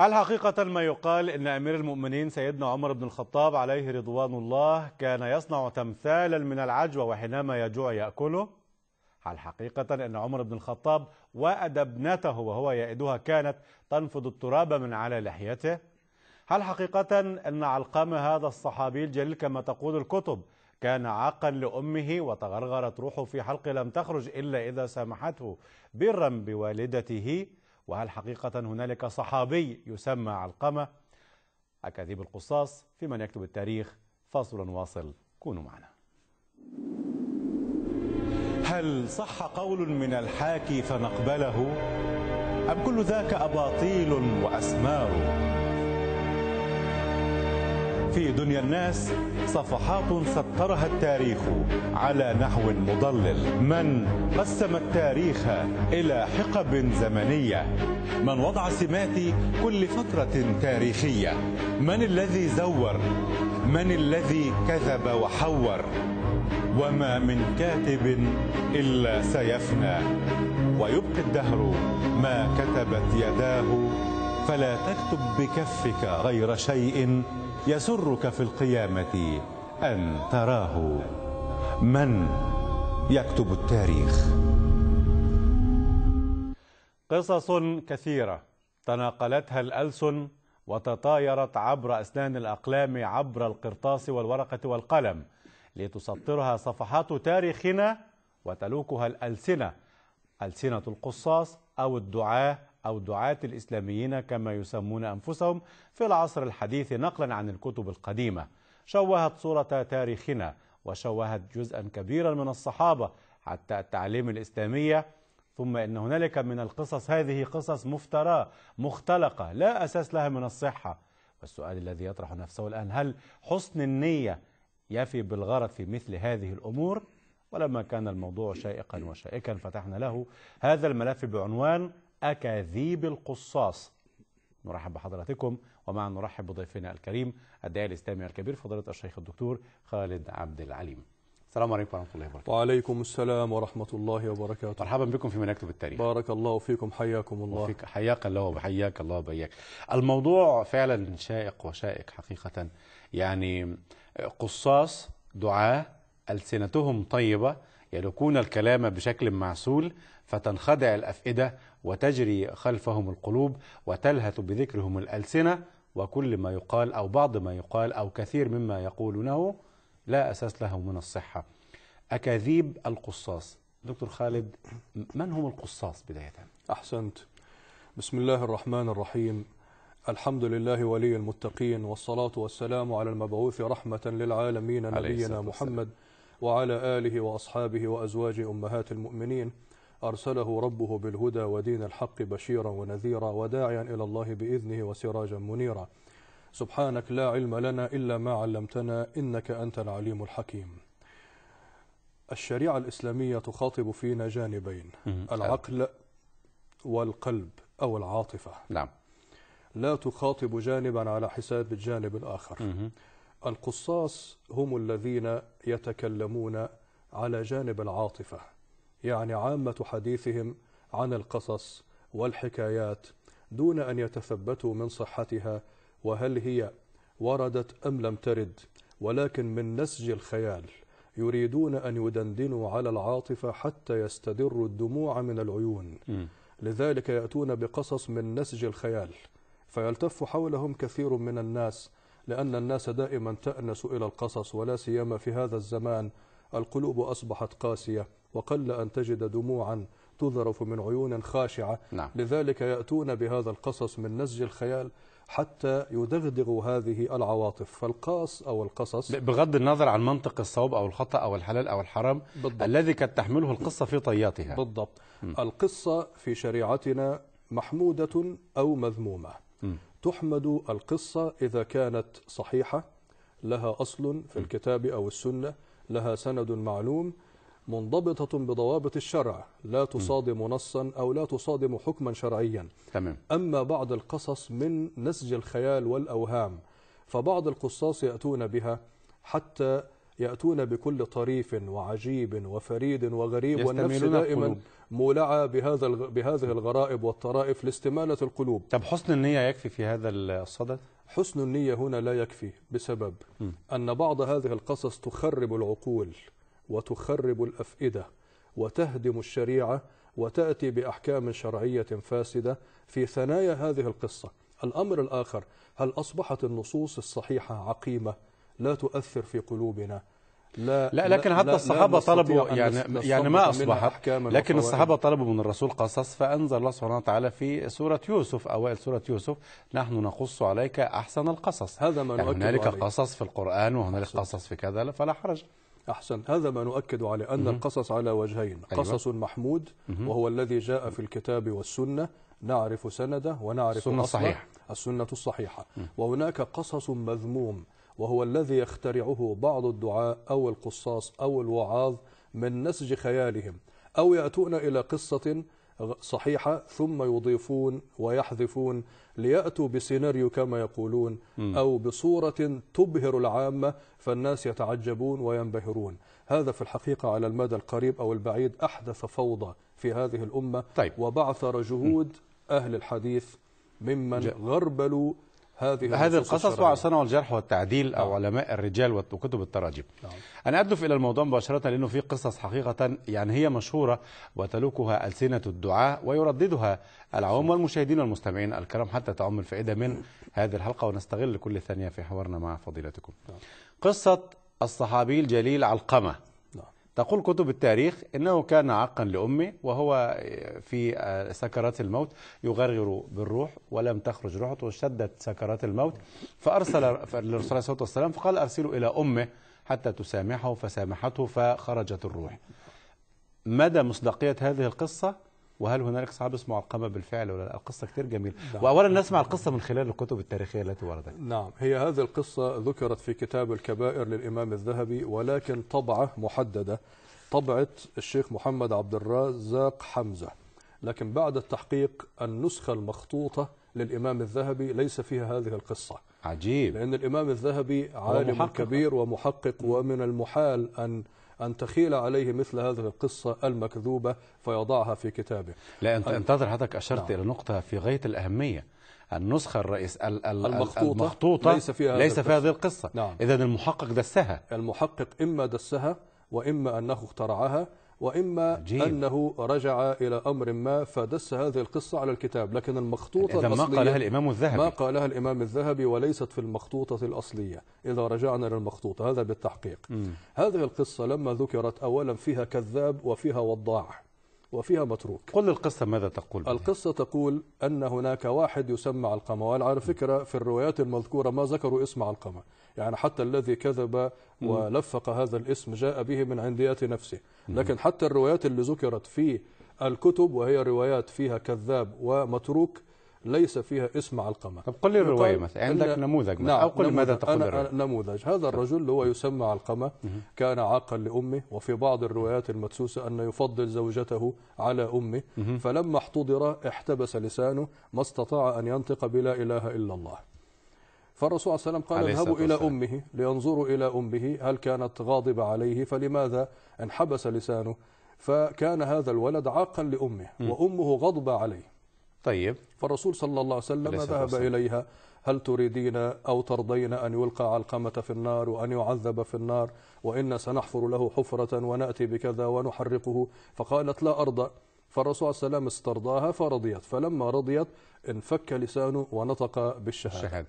هل حقيقة ما يقال أن أمير المؤمنين سيدنا عمر بن الخطاب عليه رضوان الله كان يصنع تمثالا من العجوة وحينما يجوع يأكله؟ هل حقيقة أن عمر بن الخطاب وأد ابنته وهو يائدها كانت تنفض التراب من على لحيته؟ هل حقيقة أن علقمة هذا الصحابي الجليل كما تقول الكتب كان عاقا لأمه وتغرغرت روحه في حلق لم تخرج إلا إذا سامحته برا بوالدته؟ وهل حقيقة هنالك صحابي يسمى علقمة أكاذيب القصاص في من يكتب التاريخ فاصل واصل كونوا معنا هل صح قول من الحاكي فنقبله أم كل ذاك أباطيل وأسمار في دنيا الناس صفحات سطرها التاريخ على نحو مضلل من قسم التاريخ إلى حقب زمنية من وضع سمات كل فترة تاريخية من الذي زور من الذي كذب وحور وما من كاتب إلا سيفنى ويبقي الدهر ما كتبت يداه فلا تكتب بكفك غير شيء يسرك في القيامة أن تراه من يكتب التاريخ قصص كثيرة تناقلتها الألسن وتطايرت عبر أسنان الأقلام عبر القرطاس والورقة والقلم لتسطرها صفحات تاريخنا وتلوكها الألسنة ألسنة القصاص أو الدعاة أو دعاة الإسلاميين كما يسمون أنفسهم في العصر الحديث نقلا عن الكتب القديمة شوهت صورة تاريخنا وشوهت جزءا كبيرا من الصحابة حتى التعليم الإسلامية ثم إن هنالك من القصص هذه قصص مفتراه مختلقة لا أساس لها من الصحة والسؤال الذي يطرح نفسه الآن هل حسن النية يفي بالغرض في مثل هذه الأمور؟ ولما كان الموضوع شائقا وشائكا فتحنا له هذا الملف بعنوان أكاذيب القصاص نرحب بحضراتكم ومع نرحب بضيفنا الكريم الداعي الإسلامي الكبير فضيلة الشيخ الدكتور خالد عبد العليم السلام عليكم ورحمة الله وبركاته وعليكم السلام ورحمة الله وبركاته مرحبا بكم في يكتب التاريخ بارك الله فيكم حياكم الله وفيك حياك الله وبحياك الله وبياك الموضوع فعلا شائق وشائك حقيقة يعني قصاص دعاء ألسنتهم طيبة يلقون الكلام بشكل معسول فتنخدع الأفئدة وتجري خلفهم القلوب وتلهث بذكرهم الألسنة وكل ما يقال أو بعض ما يقال أو كثير مما يقولونه لا أساس له من الصحة أكاذيب القصاص دكتور خالد من هم القصاص بداية أحسنت بسم الله الرحمن الرحيم الحمد لله ولي المتقين والصلاة والسلام على المبعوث رحمة للعالمين نبينا محمد وعلى آله وأصحابه وأزواج أمهات المؤمنين أرسله ربه بالهدى ودين الحق بشيرا ونذيرا وداعيا إلى الله بإذنه وسراجا منيرا سبحانك لا علم لنا إلا ما علمتنا إنك أنت العليم الحكيم الشريعة الإسلامية تخاطب فينا جانبين العقل والقلب أو العاطفة نعم لا تخاطب جانبا على حساب الجانب الآخر القصاص هم الذين يتكلمون على جانب العاطفة يعني عامة حديثهم عن القصص والحكايات دون أن يتثبتوا من صحتها وهل هي وردت أم لم ترد ولكن من نسج الخيال يريدون أن يدندنوا على العاطفة حتى يستدروا الدموع من العيون لذلك يأتون بقصص من نسج الخيال فيلتف حولهم كثير من الناس لأن الناس دائما تأنس إلى القصص ولا سيما في هذا الزمان القلوب أصبحت قاسية وقل أن تجد دموعا تذرف من عيون خاشعة نعم. لذلك يأتون بهذا القصص من نسج الخيال حتى يدغدغوا هذه العواطف فالقاص أو القصص بغض النظر عن منطق الصواب أو الخطأ أو الحلال أو الحرام بالضبط. الذي قد تحمله القصة في طياتها بالضبط م. القصة في شريعتنا محمودة أو مذمومة م. تحمد القصة إذا كانت صحيحة لها أصل في الكتاب أو السنة لها سند معلوم منضبطة بضوابط الشرع لا تصادم نصا أو لا تصادم حكما شرعيا تمام. أما بعض القصص من نسج الخيال والأوهام فبعض القصاص يأتون بها حتى يأتون بكل طريف وعجيب وفريد وغريب والنفس دائما مولعة بهذا بهذه الغرائب والطرائف لاستمالة القلوب طب حسن النية يكفي في هذا الصدد؟ حسن النية هنا لا يكفي بسبب م. أن بعض هذه القصص تخرب العقول وتخرب الافئده وتهدم الشريعه وتاتي باحكام شرعيه فاسده في ثنايا هذه القصه الامر الاخر هل اصبحت النصوص الصحيحه عقيمه لا تؤثر في قلوبنا لا, لا لكن حتى الصحابة طلبوا يعني يعني ما أصبحت لكن الصحابة طلبوا من الرسول قصص فأنزل الله سبحانه وتعالى في سورة يوسف أوائل سورة يوسف نحن نقص عليك أحسن القصص هذا ما يعني هنالك قصص في القرآن وهنالك قصص في كذا فلا حرج أحسن هذا ما نؤكد عليه أن القصص على وجهين أيوة. قصص محمود وهو الذي جاء في الكتاب والسنة نعرف سنده ونعرف السنة الصحيحة السنة الصحيحة وهناك قصص مذموم وهو الذي يخترعه بعض الدعاء أو القصاص أو الوعاظ من نسج خيالهم أو يأتون إلى قصة صحيحة ثم يضيفون ويحذفون ليأتوا بسيناريو كما يقولون أو بصورة تبهر العامة فالناس يتعجبون وينبهرون هذا في الحقيقة على المدى القريب أو البعيد أحدث فوضى في هذه الأمة طيب. وبعثر جهود أهل الحديث ممن جاء. غربلوا هذه هذه القصص وعصانة والجرح والتعديل أو نعم. علماء الرجال وكتب التراجم نعم. أنا أدلف إلى الموضوع مباشرة لأنه في قصص حقيقة يعني هي مشهورة وتلوكها ألسنة الدعاء ويرددها العوام والمشاهدين والمستمعين الكرام حتى تعم الفائدة من هذه الحلقة ونستغل كل ثانية في حوارنا مع فضيلتكم نعم. قصة الصحابي الجليل علقمة تقول كتب التاريخ انه كان عقا لامه وهو آه، في آه، سكرات الموت يغرغر بالروح ولم تخرج روحه واشتدت سكرات الموت فارسل للرسول عليه الصلاه والسلام فقال ارسله الى امه حتى تسامحه فسامحته فخرجت الروح مدى مصداقيه هذه القصه وهل هنالك اسمه معقبه بالفعل ولا لا القصه كتير جميله نعم. واولا نسمع القصه من خلال الكتب التاريخيه التي وردت نعم هي هذه القصه ذكرت في كتاب الكبائر للامام الذهبي ولكن طبعه محدده طبعه الشيخ محمد عبد الرازق حمزه لكن بعد التحقيق النسخه المخطوطه للامام الذهبي ليس فيها هذه القصه عجيب لان الامام الذهبي عالم كبير ومحقق ومن المحال ان أن تخيل عليه مثل هذه القصة المكذوبة فيضعها في كتابه لا طيب. انتظر حضرتك أشرت نعم. إلى نقطة في غاية الأهمية النسخة الرئيس ال ال المخطوطة, المخطوطة ليس فيها ليس في هذه القصة نعم. إذا المحقق دسها المحقق إما دسها وإما أنه اخترعها وإما جيب. أنه رجع إلى أمر ما فدس هذه القصة على الكتاب لكن المخطوطة إذا ما قالها الإمام الذهبي ما قالها الإمام الذهبي وليست في المخطوطة الأصلية إذا رجعنا للمخطوطة هذا بالتحقيق م. هذه القصة لما ذكرت أولا فيها كذاب وفيها وضاع وفيها متروك قل القصة ماذا تقول القصة تقول أن هناك واحد يسمى علقمة وعلى فكرة في الروايات المذكورة ما ذكروا اسم علقمة يعني حتى الذي كذب ولفق هذا الاسم جاء به من عنديات نفسه لكن حتى الروايات اللي ذكرت في الكتب وهي روايات فيها كذاب ومتروك ليس فيها اسم علقمة طب قل لي الرواية مثلا عندك نموذج نعم أو قل ماذا تقول الرواية نموذج هذا الرجل اللي هو يسمى علقمة كان عاقا لأمه وفي بعض الروايات المدسوسة أنه يفضل زوجته على أمه فلما احتضر احتبس لسانه ما استطاع أن ينطق بلا إله إلا الله فالرسول صلى الله عليه وسلم قال اذهبوا إلى أمه لينظروا إلى أمه هل كانت غاضبة عليه فلماذا انحبس لسانه فكان هذا الولد عاقا لأمه وأمه غضبة عليه طيب فالرسول صلى الله عليه وسلم ذهب إليها هل تريدين أو ترضين أن يلقى علقمة في النار وأن يعذب في النار وإن سنحفر له حفرة ونأتي بكذا ونحرقه فقالت لا أرضى فالرسول صلى الله عليه وسلم استرضاها فرضيت فلما رضيت انفك لسانه ونطق بالشهادة الشهادة.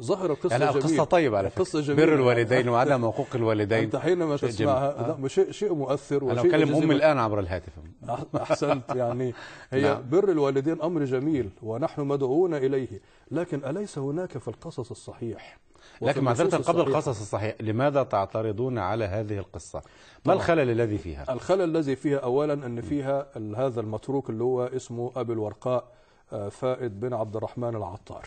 ظهر قصه يعني جميله قصه طيبه على فكره قصه جميله بر الوالدين وعدم حقوق الوالدين انت حينما تسمعها آه. شيء شيء مؤثر وشيء انا اكلم امي الان عبر الهاتف احسنت يعني هي نعم. بر الوالدين امر جميل ونحن مدعوون اليه لكن اليس هناك في القصص الصحيح لكن معذره قبل القصص الصحيح لماذا تعترضون على هذه القصه ما طبعا. الخلل الذي فيها الخلل الذي فيها اولا ان فيها هذا المتروك اللي هو اسمه ابي الورقاء آه، فائد بن عبد الرحمن العطار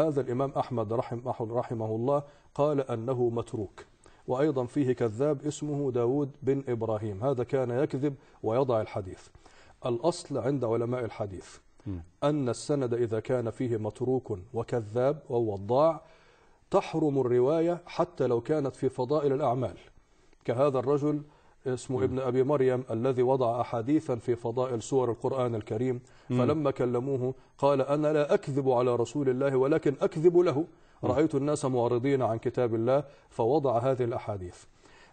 هذا الإمام أحمد رحم رحمه الله قال أنه متروك وأيضا فيه كذاب اسمه داود بن إبراهيم هذا كان يكذب ويضع الحديث الأصل عند علماء الحديث أن السند إذا كان فيه متروك وكذاب ووضاع تحرم الرواية حتى لو كانت في فضائل الأعمال كهذا الرجل اسمه ابن أبي مريم الذي وضع أحاديثا في فضائل سور القرآن الكريم فلما كلموه قال أنا لا أكذب على رسول الله ولكن أكذب له رأيت الناس معرضين عن كتاب الله فوضع هذه الأحاديث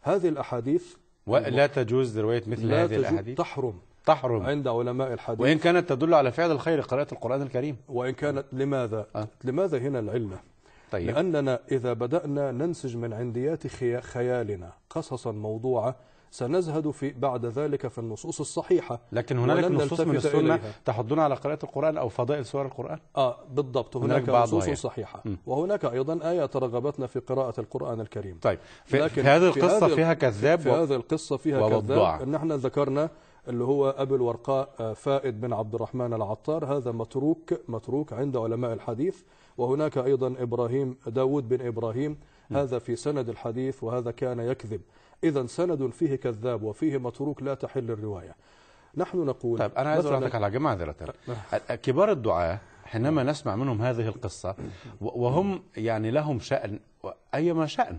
هذه الأحاديث ولا تجوز رواية مثل هذه الأحاديث تحرم تحرم عند علماء الحديث وإن كانت تدل على فعل الخير قراءة القرآن الكريم وإن كانت لماذا؟ أه؟ لماذا هنا العلة؟ طيب. لأننا إذا بدأنا ننسج من عنديات خيالنا قصصا موضوعة سنزهد في بعد ذلك في النصوص الصحيحة لكن هنالك نصوص من السنة تحضون تحضنا على قراءة القرآن أو فضائل سور القرآن آه بالضبط هناك, هناك نصوص وهي. صحيحة م. وهناك أيضا آية رغبتنا في قراءة القرآن الكريم طيب في, لكن في هذه القصة في فيها كذاب في هذه القصة فيها ووضع. كذاب نحن ذكرنا اللي هو أبو الورقاء آه، فائد بن عبد الرحمن العطار هذا متروك متروك عند علماء الحديث وهناك أيضا إبراهيم داود بن إبراهيم هذا في سند الحديث وهذا كان يكذب إذا سند فيه كذاب وفيه متروك لا تحل الرواية نحن نقول طيب أنا عايز أقول على جماعة نعم. كبار الدعاة حينما نسمع منهم هذه القصة وهم يعني لهم شأن أيما شأن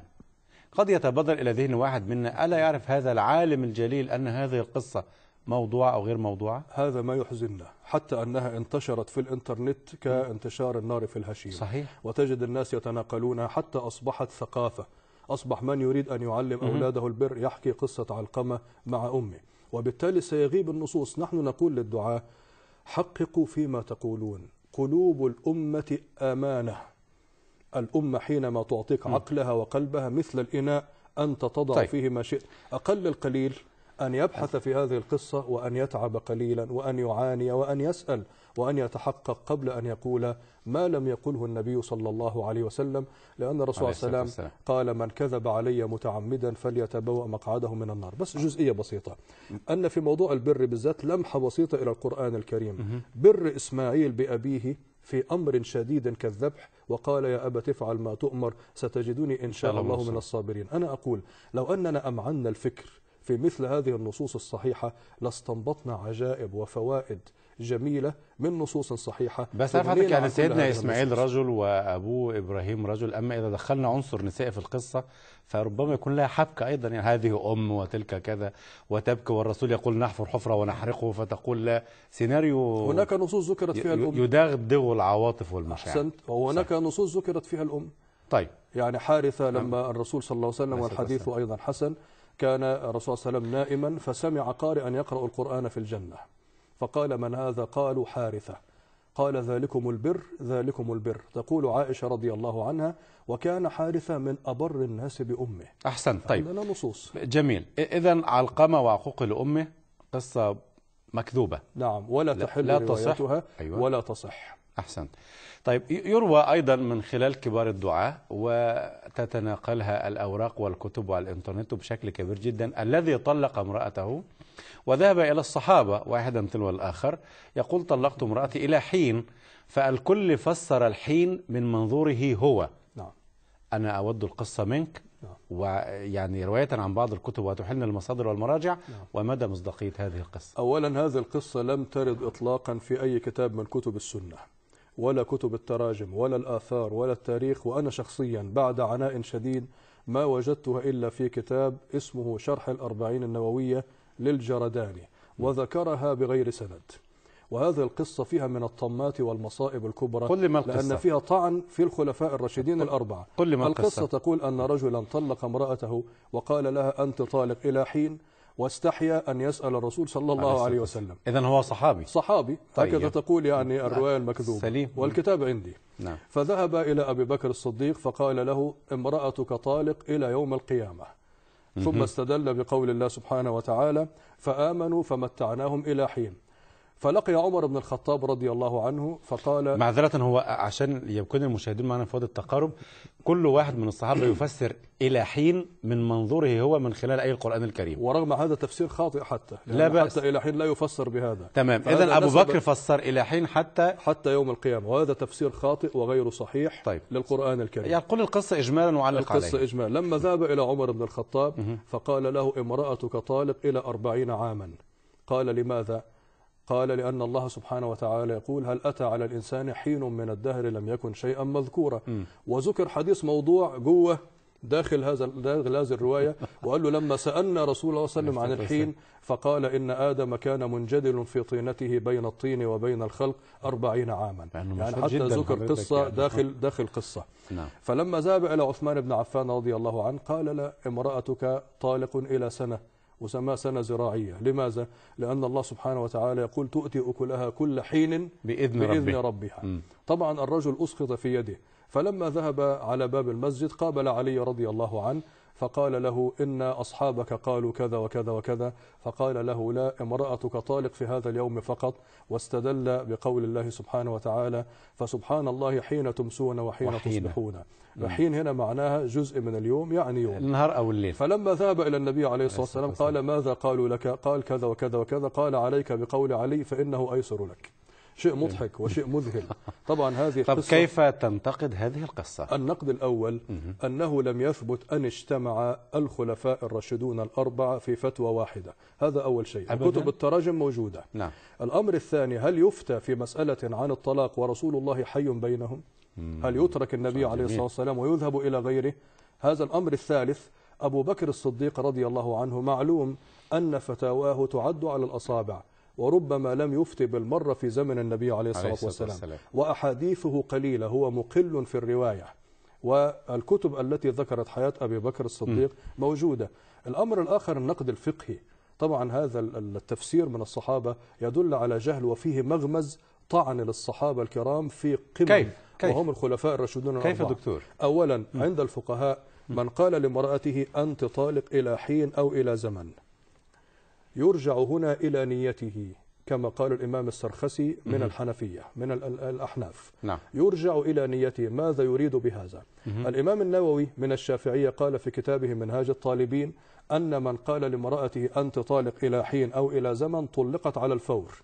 قد يتبادر إلى ذهن واحد منا ألا يعرف هذا العالم الجليل أن هذه القصة موضوعة أو غير موضوعة؟ هذا ما يحزننا حتى أنها انتشرت في الإنترنت كانتشار النار في الهشيم صحيح وتجد الناس يتناقلونها حتى أصبحت ثقافة أصبح من يريد أن يعلم أولاده البر يحكي قصة علقمة مع أمه وبالتالي سيغيب النصوص نحن نقول للدعاة حققوا فيما تقولون قلوب الأمة أمانة الأمة حينما تعطيك عقلها وقلبها مثل الإناء أنت تضع طيب. فيه ما شئت أقل القليل أن يبحث في هذه القصة وأن يتعب قليلا وأن يعاني وأن يسأل وأن يتحقق قبل أن يقول ما لم يقله النبي صلى الله عليه وسلم لأن الرسول عليه السلام قال من كذب علي متعمدا فليتبوأ مقعده من النار بس جزئية بسيطة أن في موضوع البر بالذات لمحة بسيطة إلى القرآن الكريم بر إسماعيل بأبيه في أمر شديد كالذبح وقال يا أبا تفعل ما تؤمر ستجدني إن شاء الله من الصابرين أنا أقول لو أننا أمعنا الفكر في مثل هذه النصوص الصحيحة لاستنبطنا عجائب وفوائد جميلة من نصوص صحيحة بس حضرتك يعني سيدنا إسماعيل رجل وأبوه إبراهيم رجل أما إذا دخلنا عنصر نسائي في القصة فربما يكون لها حبكة أيضا يعني هذه أم وتلك كذا وتبكي والرسول يقول نحفر حفرة ونحرقه فتقول لا سيناريو هناك نصوص ذكرت فيها الأم يدغدغ العواطف والمشاعر أحسنت وهناك نصوص ذكرت فيها الأم طيب يعني حارثة لما نعم. الرسول صلى الله عليه وسلم والحديث أيضا حسن كان الرسول صلى الله عليه وسلم نائما فسمع قارئا يقرأ القرآن في الجنة فقال من هذا قالوا حارثة قال ذلكم البر ذلكم البر تقول عائشة رضي الله عنها وكان حارثة من أبر الناس بأمه أحسن طيب لنا نصوص جميل إذا علقمة وعقوق الأمة قصة مكذوبة نعم ولا تحل لا تصح أيوة. ولا تصح أحسنت طيب يروى أيضا من خلال كبار الدعاة وتتناقلها الأوراق والكتب على الإنترنت بشكل كبير جدا الذي طلق امرأته وذهب إلى الصحابة واحدا تلو الآخر يقول طلقت امرأتي إلى حين فالكل فسر الحين من منظوره هو نعم. أنا أود القصة منك نعم. ويعني رواية عن بعض الكتب وتحلنا المصادر والمراجع نعم. ومدى مصداقية هذه القصة أولا هذه القصة لم ترد إطلاقا في أي كتاب من كتب السنة ولا كتب التراجم ولا الآثار ولا التاريخ وأنا شخصيا بعد عناء شديد ما وجدتها إلا في كتاب اسمه شرح الأربعين النووية للجرداني وذكرها بغير سند وهذه القصة فيها من الطمات والمصائب الكبرى قل ما القصة. لأن فيها طعن في الخلفاء الراشدين الأربعة قل ما القصة. القصة تقول أن رجلا طلق امرأته وقال لها أنت طالق إلى حين واستحيا أن يسأل الرسول صلى الله عليه وسلم إذا هو صحابي صحابي طيب. هكذا تقول يعني نعم. الرواية المكذوبة سليم والكتاب عندي نعم. فذهب إلى أبي بكر الصديق فقال له امرأتك طالق إلى يوم القيامة ثم استدل بقول الله سبحانه وتعالى فآمنوا فمتعناهم إلى حين فلقي عمر بن الخطاب رضي الله عنه فقال معذرة هو عشان يكون المشاهدين معنا في وضع التقارب كل واحد من الصحابة يفسر إلى حين من منظوره هو من خلال أي القرآن الكريم ورغم هذا تفسير خاطئ حتى يعني لا بأس. حتى إلى حين لا يفسر بهذا تمام إذا أبو بكر فسر إلى حين حتى حتى يوم القيامة وهذا تفسير خاطئ وغير صحيح طيب. للقرآن الكريم يعني قل القصة إجمالا وعلق عليها القصة إجمالا لما ذهب إلى عمر بن الخطاب فقال له امرأتك طالب إلى أربعين عاما قال لماذا قال لأن الله سبحانه وتعالى يقول هل أتى على الإنسان حين من الدهر لم يكن شيئا مذكورا م. وذكر حديث موضوع جوه داخل هذا داخل هذه الرواية وقال له لما سألنا رسول الله صلى الله عليه وسلم عن الحين فقال إن آدم كان منجدل في طينته بين الطين وبين الخلق أربعين عاما يعني حتى ذكر قصة يعني داخل داخل قصة نعم. فلما ذهب إلى عثمان بن عفان رضي الله عنه قال لا امرأتك طالق إلى سنة وسماه سنة زراعية لماذا؟ لأن الله سبحانه وتعالى يقول تؤتي أكلها كل حين بإذن, بإذن ربي. ربها م. طبعا الرجل أسقط في يده فلما ذهب على باب المسجد قابل علي رضي الله عنه فقال له إن أصحابك قالوا كذا وكذا وكذا فقال له لا امرأتك طالق في هذا اليوم فقط واستدل بقول الله سبحانه وتعالى فسبحان الله حين تمسون وحين, وحين. تصبحون وحين هنا معناها جزء من اليوم يعني يوم النهار أو الليل فلما ذهب إلى النبي عليه الصلاة والسلام قال ماذا قالوا لك قال كذا وكذا وكذا قال عليك بقول علي فإنه أيسر لك شيء مضحك وشيء مذهل طبعا هذه طب القصة كيف تنتقد هذه القصة؟ النقد الأول أنه لم يثبت أن اجتمع الخلفاء الراشدون الأربعة في فتوى واحدة هذا أول شيء كتب التراجم موجودة نعم. الأمر الثاني هل يفتى في مسألة عن الطلاق ورسول الله حي بينهم؟ هل يترك النبي عليه الصلاة والسلام ويذهب إلى غيره؟ هذا الأمر الثالث أبو بكر الصديق رضي الله عنه معلوم أن فتاواه تعد على الأصابع وربما لم يفتي بالمرة في زمن النبي عليه الصلاة, عليه الصلاة والسلام. والسلام وأحاديثه قليلة هو مقل في الرواية والكتب التي ذكرت حياة أبي بكر الصديق م. موجودة الأمر الآخر النقد الفقهي طبعا هذا التفسير من الصحابة يدل على جهل وفيه مغمز طعن للصحابة الكرام في قمة كيف؟ كيف؟ وهم الخلفاء الراشدون كيف دكتور؟ أولا عند الفقهاء من قال لامرأته أنت طالق إلى حين أو إلى زمن يرجع هنا إلى نيته كما قال الإمام السرخسي من الحنفية من الأحناف نعم. يرجع إلى نيته ماذا يريد بهذا الإمام النووي من الشافعية قال في كتابه منهاج الطالبين أن من قال لمرأته أنت طالق إلى حين أو إلى زمن طلقت على الفور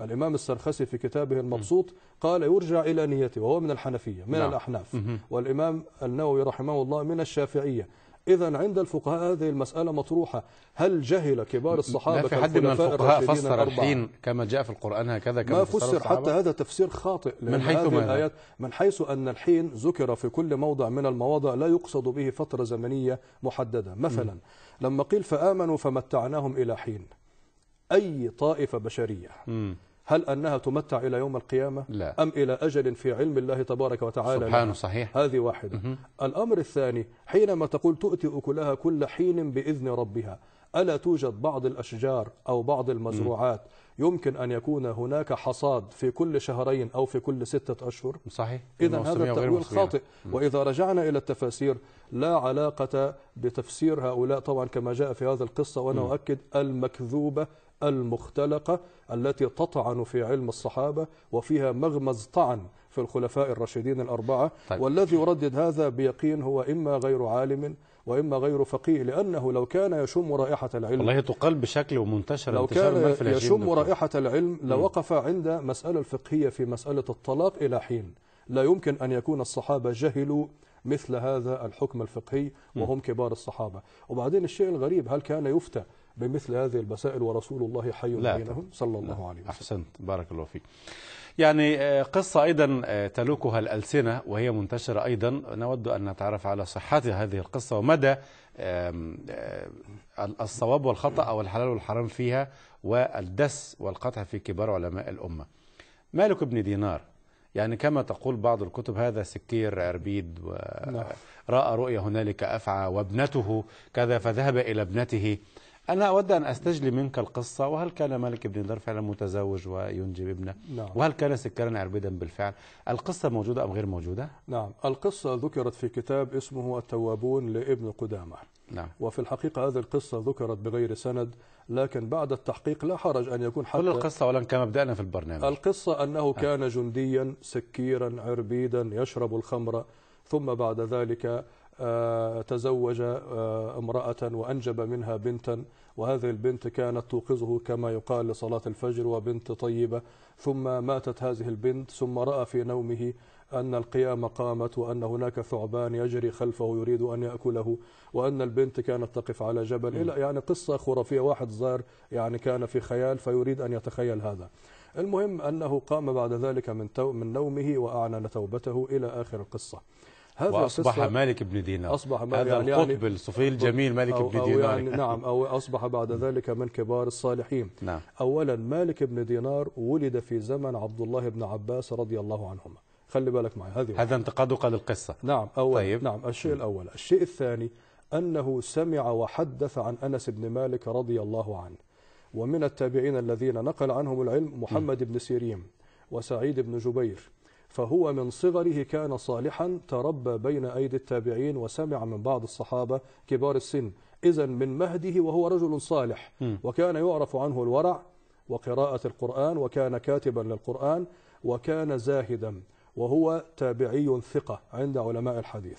الإمام السرخسي في كتابه المبسوط قال يرجع إلى نيته وهو من الحنفية من نعم. الأحناف والإمام النووي رحمه الله من الشافعية إذا عند الفقهاء هذه المسألة مطروحة هل جهل كبار الصحابة لا في حد من الفقهاء فسر الحين كما جاء في القرآن هكذا كما ما فسر حتى هذا تفسير خاطئ من حيث هذه الآيات من حيث أن الحين ذكر في كل موضع من المواضع لا يقصد به فترة زمنية محددة مثلا م. لما قيل فآمنوا فمتعناهم إلى حين أي طائفة بشرية م. هل أنها تمتع إلى يوم القيامة لا. أم إلى أجل في علم الله تبارك وتعالى سبحانه صحيح هذه واحدة -م. الأمر الثاني حينما تقول تؤتي أكلها كل حين بإذن ربها ألا توجد بعض الأشجار أو بعض المزروعات -م. يمكن أن يكون هناك حصاد في كل شهرين أو في كل ستة أشهر صحيح إذا هذا التأويل خاطئ وإذا رجعنا إلى التفاسير لا علاقة بتفسير هؤلاء طبعا كما جاء في هذا القصة وأنا أؤكد المكذوبة المختلقة التي تطعن في علم الصحابة وفيها مغمز طعن في الخلفاء الراشدين الأربعة طيب. والذي يردد هذا بيقين هو إما غير عالم وإما غير فقيه لأنه لو كان يشم رائحة العلم والله تقال بشكل ومنتشر لو كان يشم رائحة العلم لوقف عند مسألة الفقهية في مسألة الطلاق إلى حين لا يمكن أن يكون الصحابة جهلوا مثل هذا الحكم الفقهي وهم كبار الصحابة وبعدين الشيء الغريب هل كان يفتى بمثل هذه البسائل ورسول الله حي بينهم صلى الله لا. عليه وسلم أحسنت بارك الله فيك يعني آه، قصة أيضا آه، تلوكها الألسنة وهي منتشرة أيضا نود أن نتعرف على صحة هذه القصة ومدى آه، الصواب والخطأ أو الحلال والحرام فيها والدس والقطع في كبار علماء الأمة مالك بن دينار يعني كما تقول بعض الكتب هذا سكير عربيد ورأى نعم. رؤيا هنالك أفعى وابنته كذا فذهب إلى ابنته أنا أود أن أستجلي منك القصة وهل كان مالك بن دينار فعلا متزوج وينجب ابنه نعم. وهل كان سكرا عربدا بالفعل القصة موجودة أم غير موجودة نعم القصة ذكرت في كتاب اسمه التوابون لابن قدامة نعم. وفي الحقيقة هذه القصة ذكرت بغير سند لكن بعد التحقيق لا حرج أن يكون حتى كل القصة ولن كما بدأنا في البرنامج القصة أنه آه. كان جنديا سكيرا عربيدا يشرب الخمر ثم بعد ذلك آه، تزوج آه، امرأة وأنجب منها بنتا وهذه البنت كانت توقظه كما يقال لصلاة الفجر وبنت طيبة ثم ماتت هذه البنت ثم رأى في نومه أن القيامة قامت وأن هناك ثعبان يجري خلفه يريد أن يأكله وأن البنت كانت تقف على جبل إلى يعني قصة خرافية واحد زار يعني كان في خيال فيريد أن يتخيل هذا المهم أنه قام بعد ذلك من, من نومه وأعلن توبته إلى آخر القصة هذا أصبح مالك بن دينار أصبح مالك هذا يعني القطب يعني الصوفي الجميل مالك أو بن أو دينار يعني نعم أو أصبح بعد ذلك من كبار الصالحين نعم. أولا مالك بن دينار ولد في زمن عبد الله بن عباس رضي الله عنهما خلي بالك معي هذه هذا انتقادك للقصة نعم أول طيب. نعم الشيء الأول الشيء الثاني أنه سمع وحدث عن أنس بن مالك رضي الله عنه ومن التابعين الذين نقل عنهم العلم محمد بن سيريم وسعيد بن جبير فهو من صغره كان صالحا تربى بين أيدي التابعين وسمع من بعض الصحابة كبار السن إذا من مهده وهو رجل صالح وكان يعرف عنه الورع وقراءة القرآن وكان كاتبا للقرآن وكان زاهدا وهو تابعي ثقة عند علماء الحديث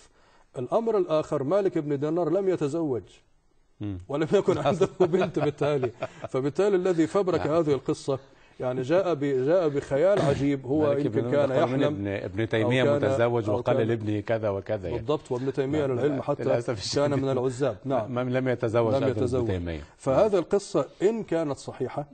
الأمر الآخر مالك بن دينار لم يتزوج ولم يكن عنده بنت بالتالي فبالتالي الذي فبرك نعم. هذه القصة يعني جاء جاء بخيال عجيب هو يمكن كان يحلم ابن ابن تيميه متزوج وقال لابنه كذا وكذا يعني بالضبط وابن تيميه للعلم حتى كان من العزاب نعم لم يتزوج لم يتزوج تيميه فهذه القصه ان كانت صحيحه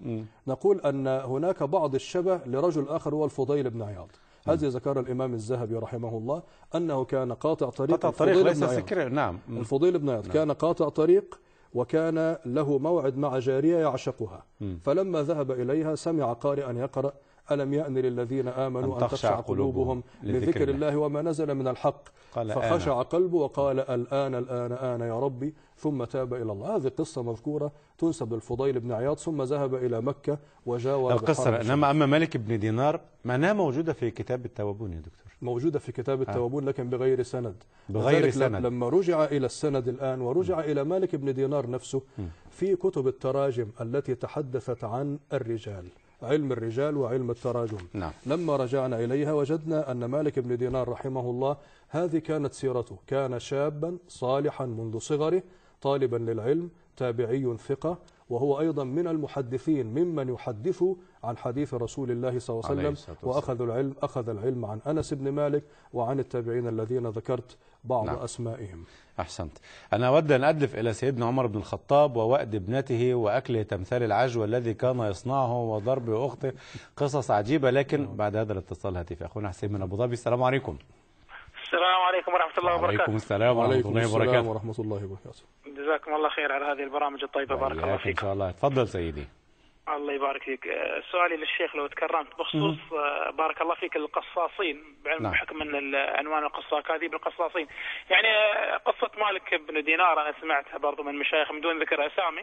نقول ان هناك بعض الشبه لرجل اخر هو الفضيل بن عياض هذه ذكر الإمام الذهبي رحمه الله أنه كان قاطع طريق قاطع طريق ليس سكر نعم الفضيل بن عياض نعم. كان قاطع طريق وكان له موعد مع جارية يعشقها فلما ذهب إليها سمع قارئا يقرأ ألم يأن للذين آمنوا أن, تخشع قلوبهم لذكر الله وما نزل من الحق فخشع آنا. قلبه وقال الآن الآن آن يا ربي ثم تاب إلى الله هذه قصة مذكورة تنسب للفضيل بن عياض ثم ذهب إلى مكة وجاور القصة إنما أما مالك بن دينار معناها موجودة في كتاب التوابون يا دكتور موجودة في كتاب آه. التوابون لكن بغير سند بغير سند لما رجع إلى السند الآن ورجع م. إلى مالك بن دينار نفسه م. في كتب التراجم التي تحدثت عن الرجال علم الرجال وعلم التراجم نعم. لما رجعنا إليها وجدنا أن مالك بن دينار رحمه الله هذه كانت سيرته كان شابا صالحا منذ صغره طالبا للعلم تابعي ثقة وهو أيضا من المحدثين ممن يحدث عن حديث رسول الله صلى الله عليه وسلم وأخذ العلم, أخذ العلم عن أنس بن مالك وعن التابعين الذين ذكرت بعض نعم. أسمائهم أحسنت أنا أود أن أدلف إلى سيدنا عمر بن الخطاب ووأد ابنته وأكل تمثال العجوة الذي كان يصنعه وضرب أخته قصص عجيبة لكن نعم. بعد هذا الاتصال هاتفي أخونا حسين من أبو ظبي السلام عليكم السلام عليكم ورحمة الله وبركاته وعليكم السلام ورحمة الله وبركاته جزاكم الله خير على هذه البرامج الطيبه بارك الله فيك ان شاء الله تفضل سيدي الله يبارك فيك آه، سؤالي للشيخ لو تكرمت بخصوص آه، بارك الله فيك القصاصين بعلم نعم. بحكم ان عنوان القصه اكاذيب القصاصين يعني آه، قصه مالك بن دينار انا سمعتها برضو من مشايخ من دون ذكر اسامي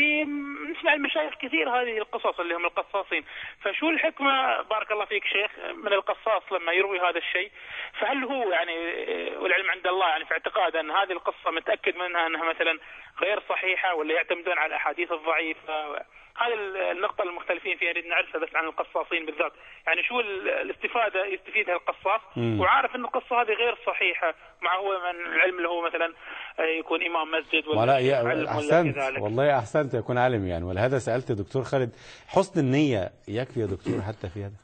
في نسمع المشايخ كثير هذه القصص اللي هم القصاصين فشو الحكمة بارك الله فيك شيخ من القصاص لما يروي هذا الشيء فهل هو يعني والعلم عند الله يعني في اعتقاده أن هذه القصة متأكد منها أنها مثلا غير صحيحة ولا يعتمدون على الأحاديث الضعيفة هذه النقطة المختلفين فيها نريد نعرفها بس عن القصاصين بالذات يعني شو الاستفادة يستفيدها القصاص وعارف أن القصة هذه غير صحيحة مع هو من العلم اللي هو مثلا آه، يكون امام مسجد ولا, ولا احسنت ولا والله احسنت يكون عالم يعني ولهذا سالت الدكتور خالد حسن النيه يكفي يا دكتور حتى في هذا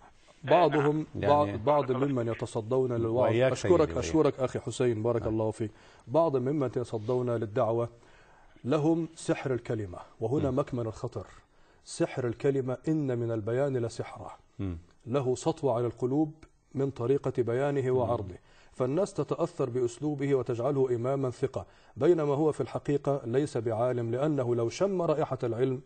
بعضهم يعني بعض بعض ممن يتصدون للوعظ اشكرك اشكرك اخي حسين بارك أه. الله فيك بعض ممن يتصدون للدعوه لهم سحر الكلمه وهنا م. مكمن الخطر سحر الكلمه ان من البيان لسحره له سطوه على القلوب من طريقه بيانه وعرضه م. فالناس تتأثر بأسلوبه وتجعله إماما ثقة بينما هو في الحقيقة ليس بعالم لأنه لو شم رائحة العلم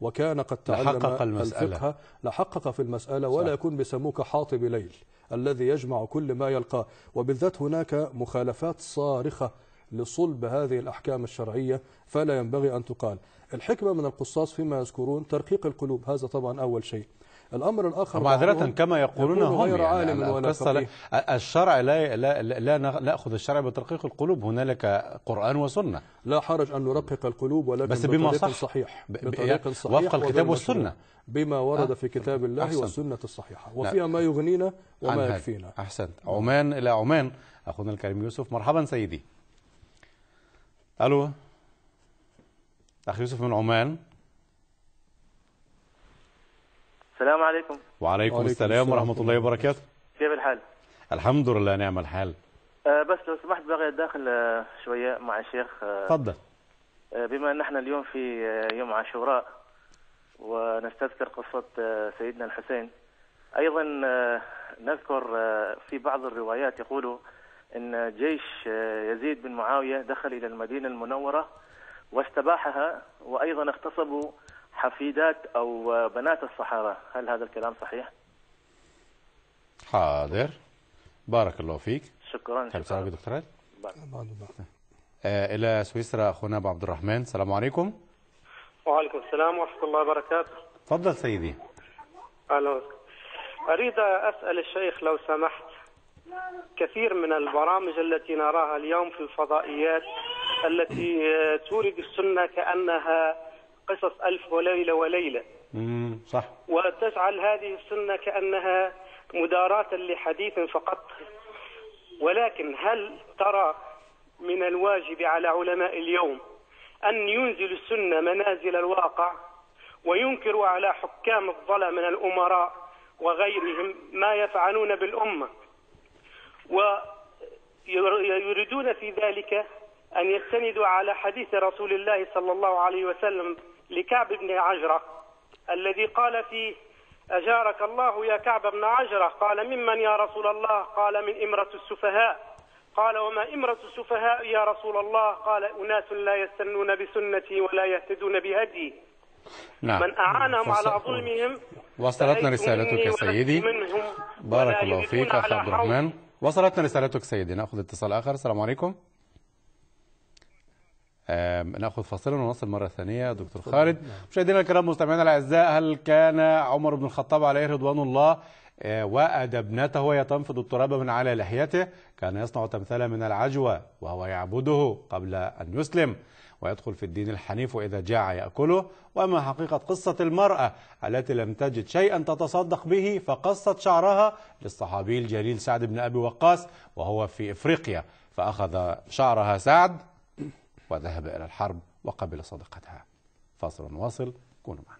وكان قد تعلم لحقق المسألة. الفقه لحقق في المسألة ولا صح. يكون بسموك حاطب ليل الذي يجمع كل ما يلقاه وبالذات هناك مخالفات صارخة لصلب هذه الأحكام الشرعية فلا ينبغي أن تقال الحكمة من القصاص فيما يذكرون ترقيق القلوب هذا طبعا أول شيء الأمر الآخر معذرة كما يقولون هم غير يعني عالم يعني ولا فقيه. الشرع لا, لا, لا, لا نأخذ الشرع بترقيق القلوب هنالك قرآن وسنة لا حرج أن نرقق القلوب ولكن بس بما صح صحيح بطريق صحيح وفق الكتاب والسنة بما ورد في كتاب الله أحسن. والسنة الصحيحة وفيها ما يغنينا وما يكفينا أحسنت عمان إلى عمان أخونا الكريم يوسف مرحبا سيدي ألو أخ يوسف من عمان السلام عليكم وعليكم, السلام, السلام ورحمة الله وبركاته كيف الحال؟ الحمد لله نعم الحال آه بس لو سمحت بغي داخل آه شوية مع الشيخ آه، تفضل آه بما أن احنا اليوم في آه، يوم عاشوراء ونستذكر قصة آه، سيدنا الحسين أيضا نذكر في بعض الروايات يقولوا أن جيش يزيد بن معاوية دخل إلى المدينة المنورة واستباحها وأيضا اغتصبوا حفيدات أو بنات الصحراء هل هذا الكلام صحيح؟ حاضر بارك الله فيك شكرا شكرا دكتور آه إلى سويسرا أخونا أبو عبد الرحمن السلام عليكم وعليكم السلام ورحمة الله وبركاته تفضل سيدي أهلا أريد أسأل الشيخ لو سمحت كثير من البرامج التي نراها اليوم في الفضائيات التي آه، تورد السنة كأنها قصص ألف وليلة وليلة مم. صح وتجعل هذه السنة كأنها مداراة لحديث فقط ولكن هل ترى من الواجب على علماء اليوم أن ينزلوا السنة منازل الواقع وينكروا على حكام الظلم من الأمراء وغيرهم ما يفعلون بالأمة ويريدون في ذلك أن يستندوا على حديث رسول الله صلى الله عليه وسلم لكعب بن عجرة الذي قال فيه أجارك الله يا كعب بن عجرة قال ممن يا رسول الله قال من إمرة السفهاء قال وما إمرة السفهاء يا رسول الله قال أناس لا يستنون بسنتي ولا يهتدون بهدي نعم. من أعانهم فص... على ظلمهم وصلتنا رسالتك سيدي بارك الله فيك أخ عبد الرحمن وصلتنا رسالتك سيدي نأخذ اتصال آخر السلام عليكم ناخذ فاصلا ونصل مره ثانيه دكتور خالد نعم. مشاهدينا الكرام مستمعينا الاعزاء هل كان عمر بن الخطاب عليه رضوان الله آه، وأد ابنته يتنفض التراب من على لحيته كان يصنع تمثالا من العجوة وهو يعبده قبل أن يسلم ويدخل في الدين الحنيف وإذا جاع يأكله وما حقيقة قصة المرأة التي لم تجد شيئا تتصدق به فقصت شعرها للصحابي الجليل سعد بن أبي وقاص وهو في إفريقيا فأخذ شعرها سعد وذهب إلى الحرب وقبل صدقتها فاصل واصل كونوا معنا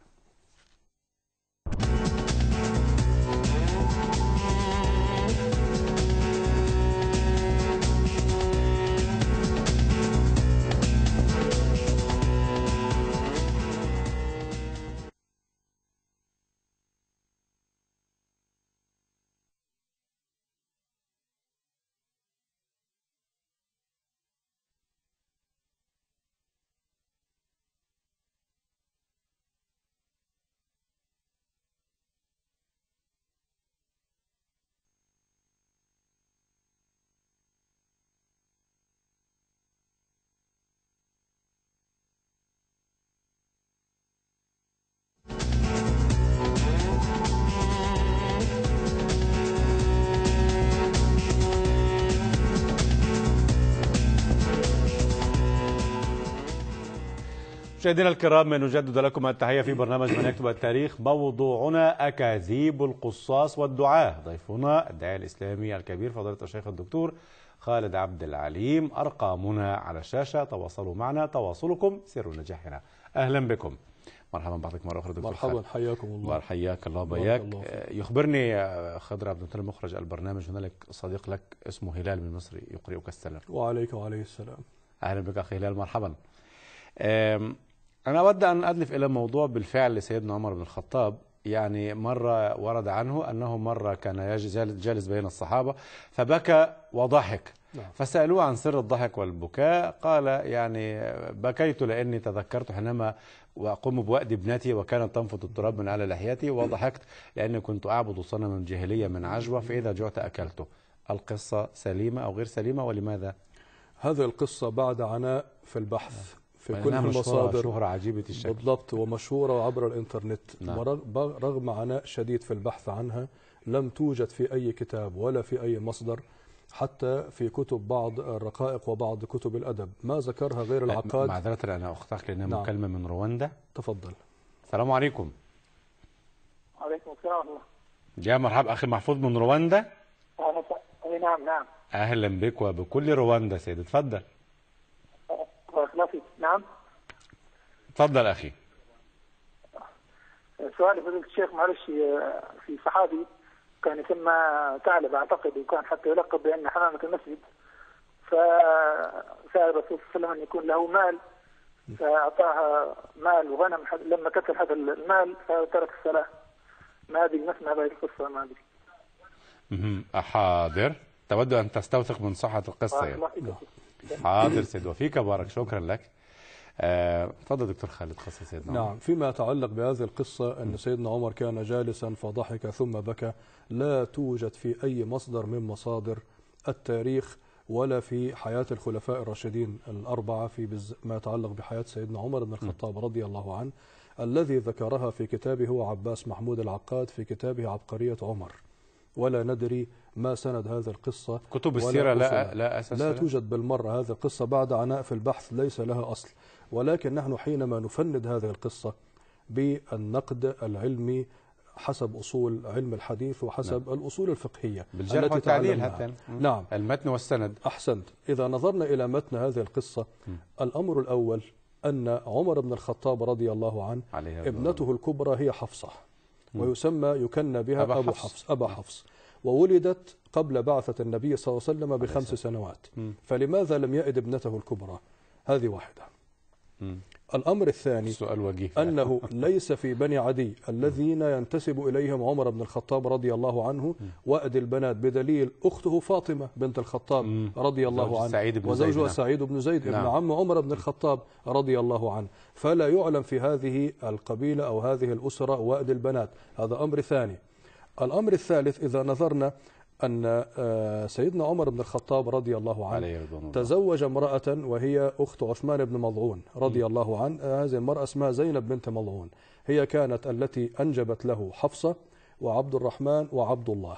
مشاهدينا الكرام نجدد لكم التحيه في برنامج من يكتب التاريخ موضوعنا اكاذيب القصاص والدعاه ضيفنا الداعيه الاسلامي الكبير فضيله الشيخ الدكتور خالد عبد العليم ارقامنا على الشاشه تواصلوا معنا تواصلكم سر نجاحنا اهلا بكم مرحبا بحضرتك مره اخرى دكتور مرحبا حياكم الله حياك الله وبياك آه، يخبرني آه، خضر عبد المطلب مخرج البرنامج هنالك صديق لك اسمه هلال من مصر يقرئك السلام وعليك وعليه السلام اهلا بك اخي هلال مرحبا أنا أود أن أدلف إلى موضوع بالفعل سيدنا عمر بن الخطاب يعني مرة ورد عنه أنه مرة كان جالس بين الصحابة فبكى وضحك نعم. فسألوه عن سر الضحك والبكاء قال يعني بكيت لأني تذكرت حينما وأقوم بوأد ابنتي وكانت تنفض التراب من على لحيتي وضحكت لأني كنت أعبد صنما جاهلية من عجوة فإذا جعت أكلته القصة سليمة أو غير سليمة ولماذا؟ هذه القصة بعد عناء في البحث في كل المصادر شهرة عجيبة الشكل بالضبط ومشهورة عبر الإنترنت نعم. رغم عناء شديد في البحث عنها لم توجد في أي كتاب ولا في أي مصدر حتى في كتب بعض الرقائق وبعض كتب الأدب ما ذكرها غير العقاد معذرة أنا أختك لأنها نعم. مكالمة من رواندا تفضل السلام عليكم وعليكم السلام يا مرحبا أخي محفوظ من رواندا أه، نعم نعم أهلا بك وبكل رواندا سيد اتفضل أه نعم تفضل أخي سؤالي فضيلة الشيخ معلش آه، في صحابي كان يسمى ثعلب أعتقد وكان حتى يلقب بأن حمامة المسجد فسأل الرسول صلى الله عليه وسلم أن يكون له مال فأعطاها مال وغنم لما كسر هذا المال فترك الصلاة ما أدري نسمع هذه القصة ما أدري حاضر تود أن تستوثق من صحة القصة يعني. حاضر سيد وفيك بارك شكرا لك آه، تفضل دكتور خالد قصة سيدنا عمر نعم فيما يتعلق بهذه القصة أن سيدنا عمر كان جالسا فضحك ثم بكى لا توجد في أي مصدر من مصادر التاريخ ولا في حياة الخلفاء الراشدين الأربعة في ما يتعلق بحياة سيدنا عمر بن الخطاب رضي الله عنه الذي ذكرها في كتابه هو عباس محمود العقاد في كتابه عبقرية عمر ولا ندري ما سند هذا القصة كتب السيرة لا, لا أساس لا توجد بالمرة هذه القصة بعد عناء في البحث ليس لها أصل ولكن نحن حينما نفند هذه القصة بالنقد العلمي حسب أصول علم الحديث وحسب نعم. الأصول الفقهية بالجرح والتعديل حتى نعم المتن والسند أحسنت إذا نظرنا إلى متن هذه القصة م. الأمر الأول أن عمر بن الخطاب رضي الله عنه ابنته الكبرى هي حفصة ويسمى يكنى بها أبا, أبو حفص. حفص أبا حفص وولدت قبل بعثة النبي صلى الله عليه وسلم بخمس سنوات فلماذا لم يئد ابنته الكبرى هذه واحدة الأمر الثاني سؤال وجيه أنه ليس في بني عدي الذين ينتسب إليهم عمر بن الخطاب رضي الله عنه وأد البنات بدليل أخته فاطمة بنت الخطاب رضي الله عنه سعيد بن وزوجها نعم. سعيد بن زيد نعم. ابن عم عمر بن الخطاب رضي الله عنه فلا يعلم في هذه القبيلة أو هذه الأسرة وأد البنات هذا أمر ثاني الأمر الثالث إذا نظرنا أن آه، سيدنا عمر بن الخطاب رضي الله عنه تزوج امرأة وهي أخت عثمان بن مضعون رضي الله عنه آه، هذه المرأة اسمها زينب بنت مضعون هي كانت التي أنجبت له حفصة وعبد الرحمن وعبد الله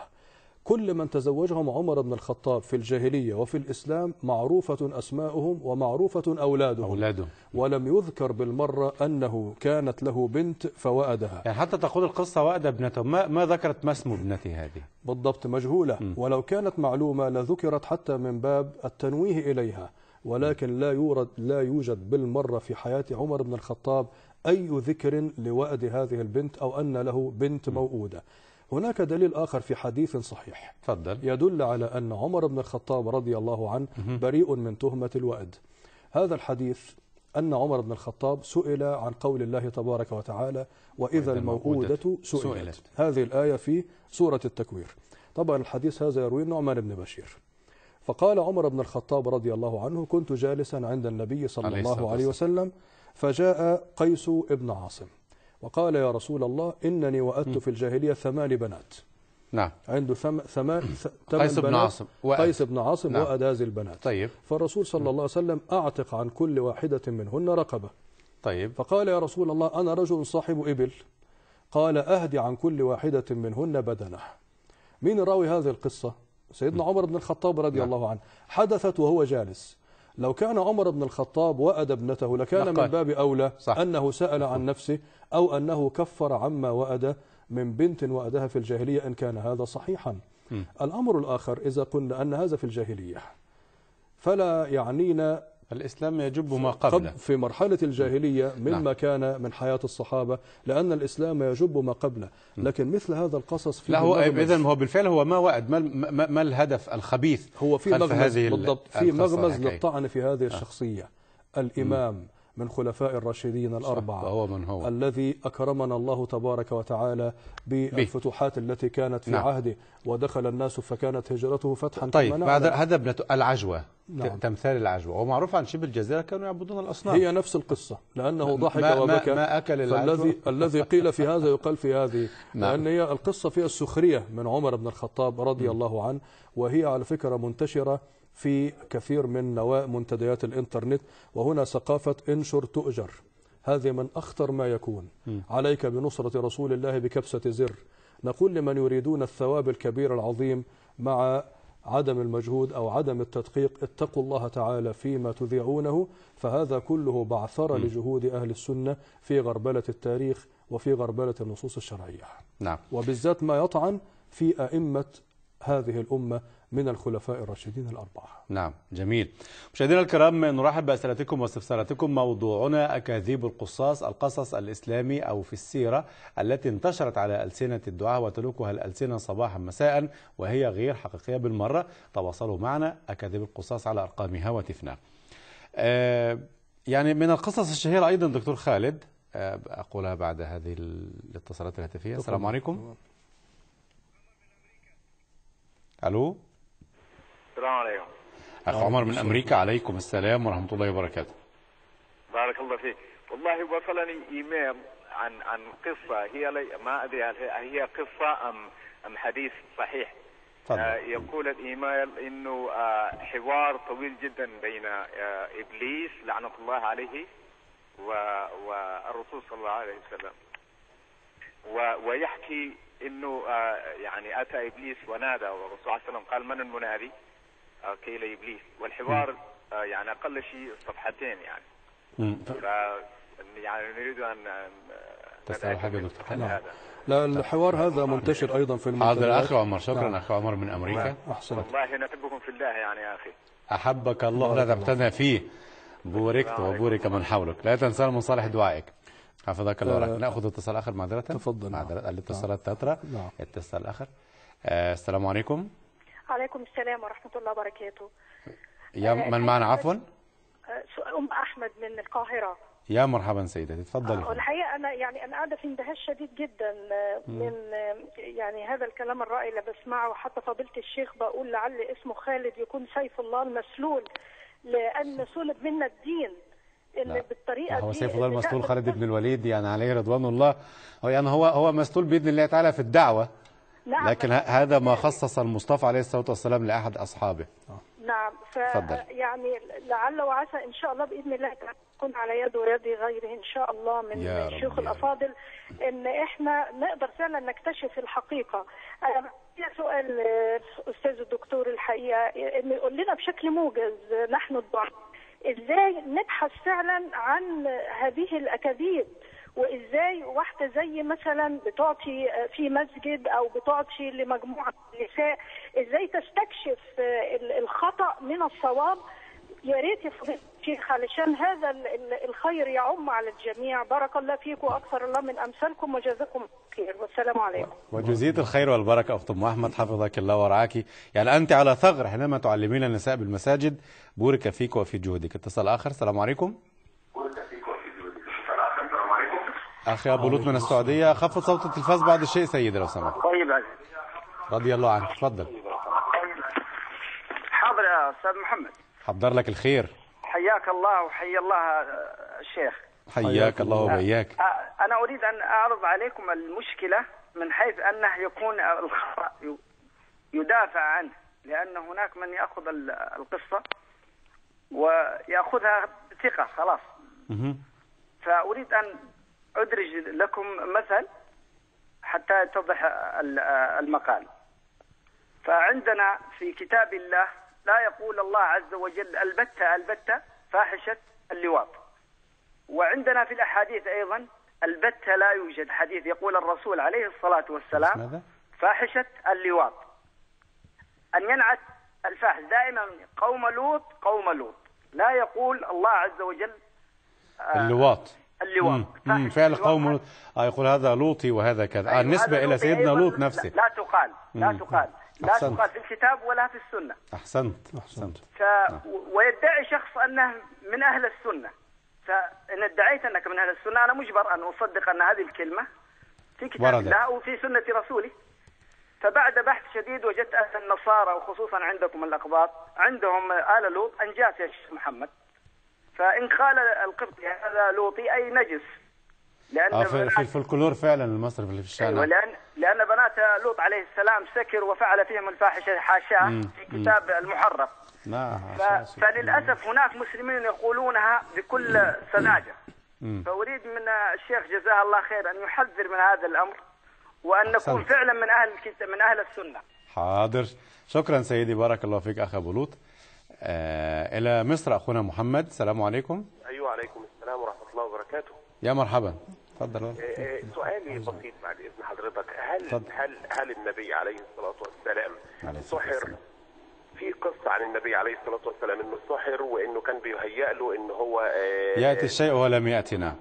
كل من تزوجهم عمر بن الخطاب في الجاهلية وفي الإسلام معروفة أسماؤهم ومعروفة أولادهم, أولادهم. ولم يذكر بالمرة أنه كانت له بنت فوأدها يعني حتى تقول القصة وأد ابنته ما, ما ذكرت ما اسم ابنتي هذه بالضبط مجهولة م. ولو كانت معلومة لذكرت حتى من باب التنويه إليها ولكن لا يورد لا يوجد بالمرة في حياة عمر بن الخطاب أي ذكر لوأد هذه البنت أو أن له بنت موؤودة هناك دليل آخر في حديث صحيح تفضل يدل على أن عمر بن الخطاب رضي الله عنه بريء من تهمة الوأد هذا الحديث أن عمر بن الخطاب سئل عن قول الله تبارك وتعالى وإذا الموءودة سئلت. سئلت هذه الآية في سورة التكوير طبعا الحديث هذا يرويه النعمان بن بشير فقال عمر بن الخطاب رضي الله عنه كنت جالسا عند النبي صلى الله عليه وسلم فجاء قيس بن عاصم وقال يا رسول الله إنني وأدت في الجاهلية ثمان بنات نعم عنده ثم ثمان قيس بن عاصم قيس بن عاصم وأد وأداز البنات طيب فالرسول صلى الله عليه وسلم أعتق عن كل واحدة منهن رقبة طيب فقال يا رسول الله أنا رجل صاحب إبل قال أهدي عن كل واحدة منهن بدنه مين راوي هذه القصة؟ سيدنا عمر بن الخطاب رضي نعم. الله عنه حدثت وهو جالس لو كان عمر بن الخطاب وأد ابنته لكان من باب أولى صح. أنه سأل عن نفسه أو أنه كفر عما وأد من بنت وأدها في الجاهلية إن كان هذا صحيحا م. الأمر الآخر إذا قلنا أن هذا في الجاهلية فلا يعنينا الإسلام يجب ما قبله في مرحلة الجاهلية مما نعم. كان من حياة الصحابة لأن الإسلام يجب ما قبله نعم. لكن مثل هذا القصص في لا هو إذا هو بالفعل هو ما وعد ما, ما, ما الهدف الخبيث هو في مغمز بالضبط في مغمز للطعن في هذه نعم. الشخصية الإمام م. نعم. من خلفاء الراشدين الأربعة هو من هو. الذي أكرمنا الله تبارك وتعالى بالفتوحات التي كانت في نعم. عهده ودخل الناس فكانت هجرته فتحا طيب بعد هذا ابنة العجوة نعم. تمثال العجوة ومعروف عن شبه الجزيرة كانوا يعبدون الأصنام هي نفس القصة لأنه ضحك ما وبكى ما أكل فالذي الذي قيل في هذا يقال في هذه نعم. لأن هي القصة فيها السخرية من عمر بن الخطاب رضي م. الله عنه وهي على فكرة منتشرة في كثير من منتديات الإنترنت وهنا ثقافة انشر تؤجر هذه من أخطر ما يكون م. عليك بنصرة رسول الله بكبسة زر نقول لمن يريدون الثواب الكبير العظيم مع عدم المجهود أو عدم التدقيق اتقوا الله تعالى فيما تذيعونه فهذا كله بعثرة لجهود أهل السنة في غربلة التاريخ وفي غربلة النصوص الشرعية نعم. وبالذات ما يطعن في أئمة هذه الأمة من الخلفاء الراشدين الأربعة نعم جميل مشاهدينا الكرام نرحب بأسئلتكم واستفساراتكم موضوعنا أكاذيب القصاص القصص الإسلامي أو في السيرة التي انتشرت على ألسنة الدعاة وتلوكها الألسنة صباحا مساء وهي غير حقيقية بالمرة تواصلوا معنا أكاذيب القصاص على أرقام هواتفنا أه يعني من القصص الشهيرة أيضا دكتور خالد آه، أقولها بعد هذه الاتصالات الهاتفية السلام عليكم الو السلام عليكم اخ عمر من امريكا عليكم السلام ورحمه الله وبركاته بارك الله فيك والله وصلني ايميل عن عن قصه هي لي ما ادري هل هي قصه ام ام حديث صحيح آه يقول الايميل انه آه حوار طويل جدا بين آه ابليس لعنه الله عليه و والرسول صلى الله عليه وسلم و ويحكي انه آه، يعني اتى ابليس ونادى والرسول صلى الله عليه وسلم قال من المنادي؟ قيل آه، ابليس والحوار آه، يعني اقل شيء صفحتين يعني. ف يعني نريد ان تستوعب حاجه دكتور حلو نعم. لا الحوار هذا منتشر ايضا في المنتجات حاضر اخي عمر شكرا نعم. اخ عمر من امريكا نعم. احسنت والله نحبكم في الله يعني يا اخي احبك الله لا تبتدى فيه بوركت وبورك من حولك لا تنسى من صالح دعائك حفظك الله ورحمه ناخذ اتصال اخر معذره تفضل نعم. معذره الاتصالات نعم. تترى نعم. اتصال اخر آه السلام عليكم عليكم السلام ورحمه الله وبركاته يا آه، من معنا عفوا آه، ام احمد من القاهره يا مرحبا سيدتي اتفضلي آه الحقيقه انا يعني انا قاعده في اندهاش شديد جدا آه، من يعني هذا الكلام الرائع اللي بسمعه حتى فضيله الشيخ بقول لعل اسمه خالد يكون سيف الله المسلول لان سلب منا الدين اللي بالطريقه دي هو سيف الله المسطول خالد بن الوليد يعني عليه رضوان الله يعني هو هو مسطول باذن الله تعالى في الدعوه نعم لكن هذا ما خصص المصطفى عليه الصلاه والسلام لاحد اصحابه آه. نعم ف فضل. يعني لعل وعسى ان شاء الله باذن الله تكون على يد ويد غيره ان شاء الله من الشيوخ الافاضل ان احنا نقدر فعلا نكتشف الحقيقه انا سؤال آه، استاذ الدكتور الحقيقه انه يقول لنا بشكل موجز نحن الدعاء ازاي نبحث فعلا عن هذه الاكاذيب وازاي واحده زي مثلا بتعطي في مسجد او بتعطي لمجموعه نساء ازاي تستكشف الخطا من الصواب يا ريت يا فضيله شيخ علشان هذا الخير يعم على الجميع بارك الله فيكم واكثر الله من امثالكم وجزاكم خير والسلام عليكم وجزية الخير والبركة أخت أم أحمد حفظك الله ورعاكي يعني أنت على ثغر حينما تعلمين النساء بالمساجد بورك فيك وفي جهدك اتصال آخر السلام عليكم أخي أبو لوط من السعودية خفض صوت التلفاز بعد الشيء سيدي لو سمحت طيب رضي الله عنك تفضل طيب. حاضر يا أستاذ محمد حضر لك الخير حياك الله وحيا الله الشيخ حياك الله وبياك أنا أريد أن أعرض عليكم المشكلة من حيث أنه يكون الخطأ يدافع عنه لأن هناك من يأخذ القصة ويأخذها بثقة خلاص فأريد أن أدرج لكم مثل حتى يتضح المقال فعندنا في كتاب الله لا يقول الله عز وجل البتة البتة فاحشة اللواط وعندنا في الأحاديث أيضا البتة لا يوجد حديث يقول الرسول عليه الصلاة والسلام فاحشة اللواط أن ينعت الفاحش دائما قوم لوط قوم لوط لا يقول الله عز وجل آه، اللواط اللواط فعل قوم آه يقول هذا لوطي وهذا كذا آه النسبة أيوه، إلى سيدنا لوط نفسه لا تقال لا تقال لا تقال في الكتاب ولا في السنة أحسنت أحسنت نعم. ف... ويدعي شخص أنه من أهل السنة فإن ادعيت أنك من أهل السنة أنا مجبر أن أصدق أن هذه الكلمة في كتاب الله وفي سنة رسوله فبعد بحث شديد وجدت أن النصارى وخصوصا عندكم الأقباط عندهم آل لوط أنجاس يا شيخ محمد فإن قال القبطي هذا لوطي أي نجس لان آه في, في الفولكلور فعلا المصرف اللي في الشارع أيوة لان لان بنات لوط عليه السلام سكر وفعل فيهم الفاحشه حاشاه في كتاب المحرم ف... فللاسف هناك مسلمين يقولونها بكل سذاجه فاريد من الشيخ جزاه الله خير ان يحذر من هذا الامر وان نكون فعلا من اهل من اهل السنه حاضر شكرا سيدي بارك الله فيك اخ ابو لوط آه الى مصر اخونا محمد السلام عليكم ايوه عليكم السلام ورحمه الله وبركاته يا مرحبا اتفضل آه، آه، سؤالي بسيط بعد اذن حضرتك هل فضل. هل هل النبي عليه الصلاه والسلام عليه سحر في قصه عن النبي عليه الصلاه والسلام انه سحر وانه كان بيهيأ له ان هو آه، ياتي الشيء ولم ياتنا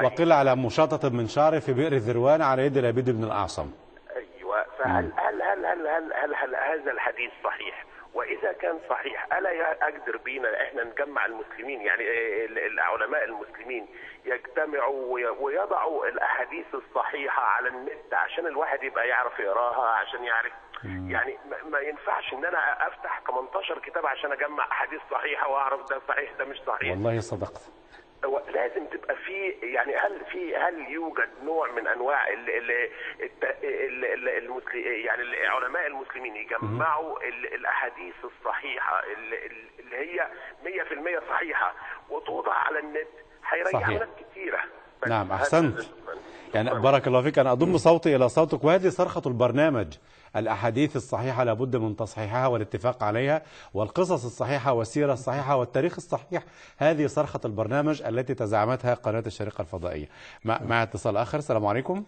أيوة. وقيل على مشاطة من شعره في بئر ذروان على يد العبيد بن الأعصم أيوة فهل هل هل هل هل, هل, هل, هل هذا الحديث صحيح واذا كان صحيح الا اقدر بينا احنا نجمع المسلمين يعني إيه، العلماء المسلمين يجتمعوا ويضعوا الاحاديث الصحيحه على النت عشان الواحد يبقى يعرف يقراها عشان يعرف يعني ما ينفعش ان انا افتح 18 كتاب عشان اجمع احاديث صحيحه واعرف ده صحيح ده مش صحيح والله صدقت لازم تبقى في يعني هل في هل يوجد نوع من انواع ال ال ال ال يعني علماء المسلمين يجمعوا الاحاديث الصحيحه اللي هي 100% صحيحه وتوضع على النت هيريح ناس كثيره نعم احسنت يعني بارك الله فيك انا اضم صوتي الى صوتك وهذه صرخه البرنامج الأحاديث الصحيحة لابد من تصحيحها والاتفاق عليها والقصص الصحيحة والسيرة الصحيحة والتاريخ الصحيح هذه صرخة البرنامج التي تزعمتها قناة الشريقة الفضائية مع اتصال آخر السلام عليكم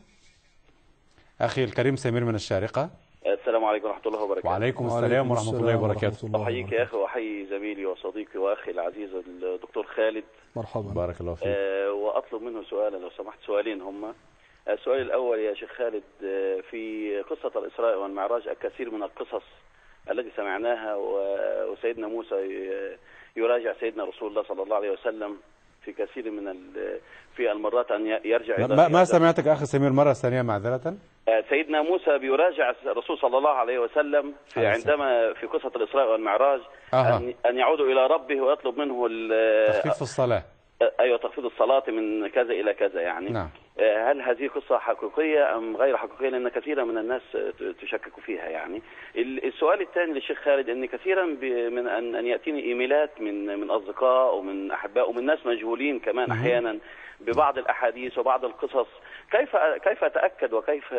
أخي الكريم سمير من الشارقة السلام عليكم ورحمة الله وبركاته وعليكم السلام ورحمة الله وبركاته أحييك يا أخي وأحيي زميلي وصديقي وأخي العزيز الدكتور خالد مرحبا بارك الله فيك آه وأطلب منه سؤالا لو سمحت سؤالين هما السؤال الأول يا شيخ خالد آه، في قصة الإسراء والمعراج الكثير من القصص التي سمعناها وسيدنا موسى يراجع سيدنا رسول الله صلى الله عليه وسلم في كثير من في المرات أن يرجع ما, إلى ما سمعتك أخي سمير مرة ثانية معذرة آه، سيدنا موسى بيراجع الرسول صلى الله عليه وسلم في عندما في قصة الإسراء والمعراج أه. أن يعود إلى ربه ويطلب منه تخفيف الصلاة أيوة تخفيض الصلاة من كذا إلى كذا يعني نعم. آه، هل هذه قصة حقيقية أم غير حقيقية لأن كثيرا من الناس تشكك فيها يعني السؤال الثاني للشيخ خالد أن كثيرا من أن يأتيني إيميلات من من أصدقاء ومن أحباء ومن ناس مجهولين كمان أحيانا ببعض الأحاديث وبعض القصص كيف كيف اتاكد وكيف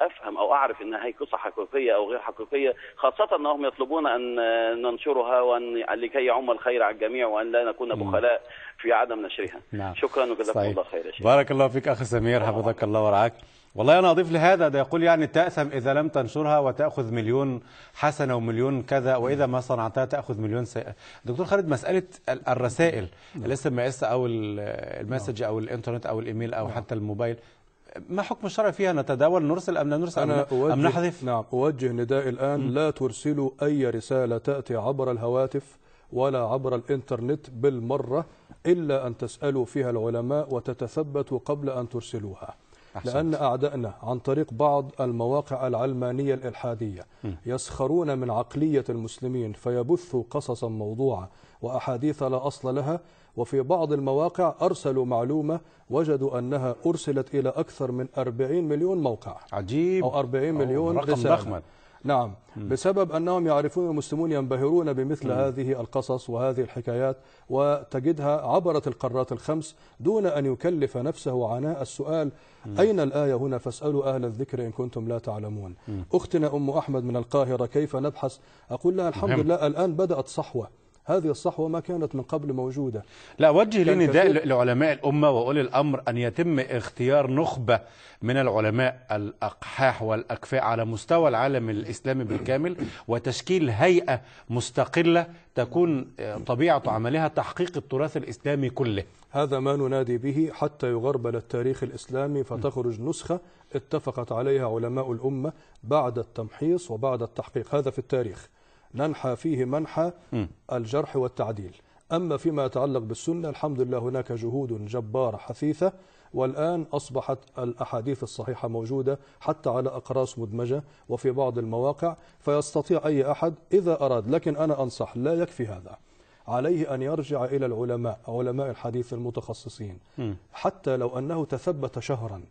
افهم او اعرف انها هي قصه حقيقيه او غير حقيقيه خاصه انهم يطلبون ان ننشرها وان لكي يعم الخير على الجميع وان لا نكون بخلاء في عدم نشرها نعم. شكرا وجزاكم الله خير بارك الله فيك اخ سمير حفظك الله ورعاك والله أنا أضيف لهذا ده يقول يعني تأثم إذا لم تنشرها وتأخذ مليون حسنة ومليون كذا وإذا ما صنعتها تأخذ مليون سيئة دكتور خالد مسألة الرسائل الاس ام اس أو المسج نعم. أو الإنترنت أو الإيميل أو نعم. حتى الموبايل ما حكم الشرع فيها نتداول نرسل أم لا نرسل أنا أم, أم نحذف نعم أوجه نداء الآن لا ترسلوا أي رسالة تأتي عبر الهواتف ولا عبر الإنترنت بالمرة إلا أن تسألوا فيها العلماء وتتثبتوا قبل أن ترسلوها لأن أعدائنا عن طريق بعض المواقع العلمانية الإلحادية م. يسخرون من عقلية المسلمين فيبثوا قصصا موضوعة وأحاديث لا أصل لها وفي بعض المواقع أرسلوا معلومة وجدوا أنها أرسلت إلى أكثر من 40 مليون موقع عجيب أو 40 مليون رقم رسالة ضخمة نعم بسبب أنهم يعرفون المسلمون ينبهرون بمثل م. هذه القصص وهذه الحكايات وتجدها عبرت القارات الخمس دون أن يكلف نفسه عناء السؤال م. أين الآية هنا فاسألوا أهل الذكر إن كنتم لا تعلمون م. أختنا أم أحمد من القاهرة كيف نبحث أقول لها الحمد لله الآن بدأت صحوة هذه الصحوة ما كانت من قبل موجودة لا أوجه لي نداء لعلماء الأمة وأولي الأمر أن يتم اختيار نخبة من العلماء الأقحاح والأكفاء على مستوى العالم الإسلامي بالكامل وتشكيل هيئة مستقلة تكون طبيعة عملها تحقيق التراث الإسلامي كله هذا ما ننادي به حتى يغربل التاريخ الإسلامي فتخرج نسخة اتفقت عليها علماء الأمة بعد التمحيص وبعد التحقيق هذا في التاريخ ننحى فيه منحى الجرح والتعديل أما فيما يتعلق بالسنة الحمد لله هناك جهود جبارة حثيثة والآن أصبحت الأحاديث الصحيحة موجودة حتى على أقراص مدمجة وفي بعض المواقع فيستطيع أي أحد إذا أراد لكن أنا أنصح لا يكفي هذا عليه أن يرجع إلى العلماء علماء الحديث المتخصصين حتى لو أنه تثبت شهرا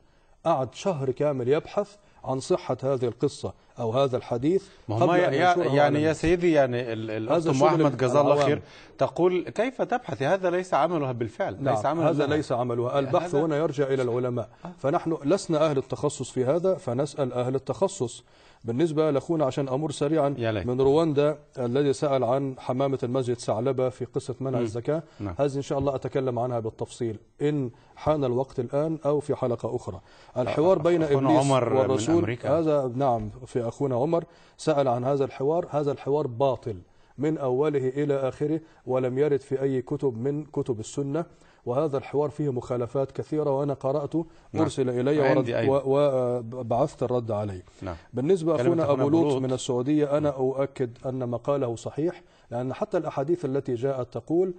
قعد شهر كامل يبحث عن صحة هذه القصة أو هذا الحديث ما يعني, يعني يا سيدي يعني الأم أحمد جزاه الله خير تقول كيف تبحث هذا ليس عملها بالفعل نعم ليس عملها هذا ليس عملها البحث هنا يرجع إلى العلماء فنحن لسنا أهل التخصص في هذا فنسأل أهل التخصص بالنسبة لأخونا عشان أمر سريعا يالي. من رواندا الذي سأل عن حمامة المسجد ثعلبة في قصة منع م. الزكاة نعم. هذه إن شاء الله أتكلم عنها بالتفصيل إن حان الوقت الآن أو في حلقة أخرى الحوار بين إبليس عمر والرسول هذا نعم في أخونا عمر سأل عن هذا الحوار هذا الحوار باطل من أوله إلى آخره ولم يرد في أي كتب من كتب السنة وهذا الحوار فيه مخالفات كثيرة وأنا قرأته نعم. أرسل إلي ورد أيوة. وبعثت الرد عليه نعم. بالنسبة أخونا أبو لوط من السعودية أنا نعم. أؤكد أن مقاله صحيح لأن حتى الأحاديث التي جاءت تقول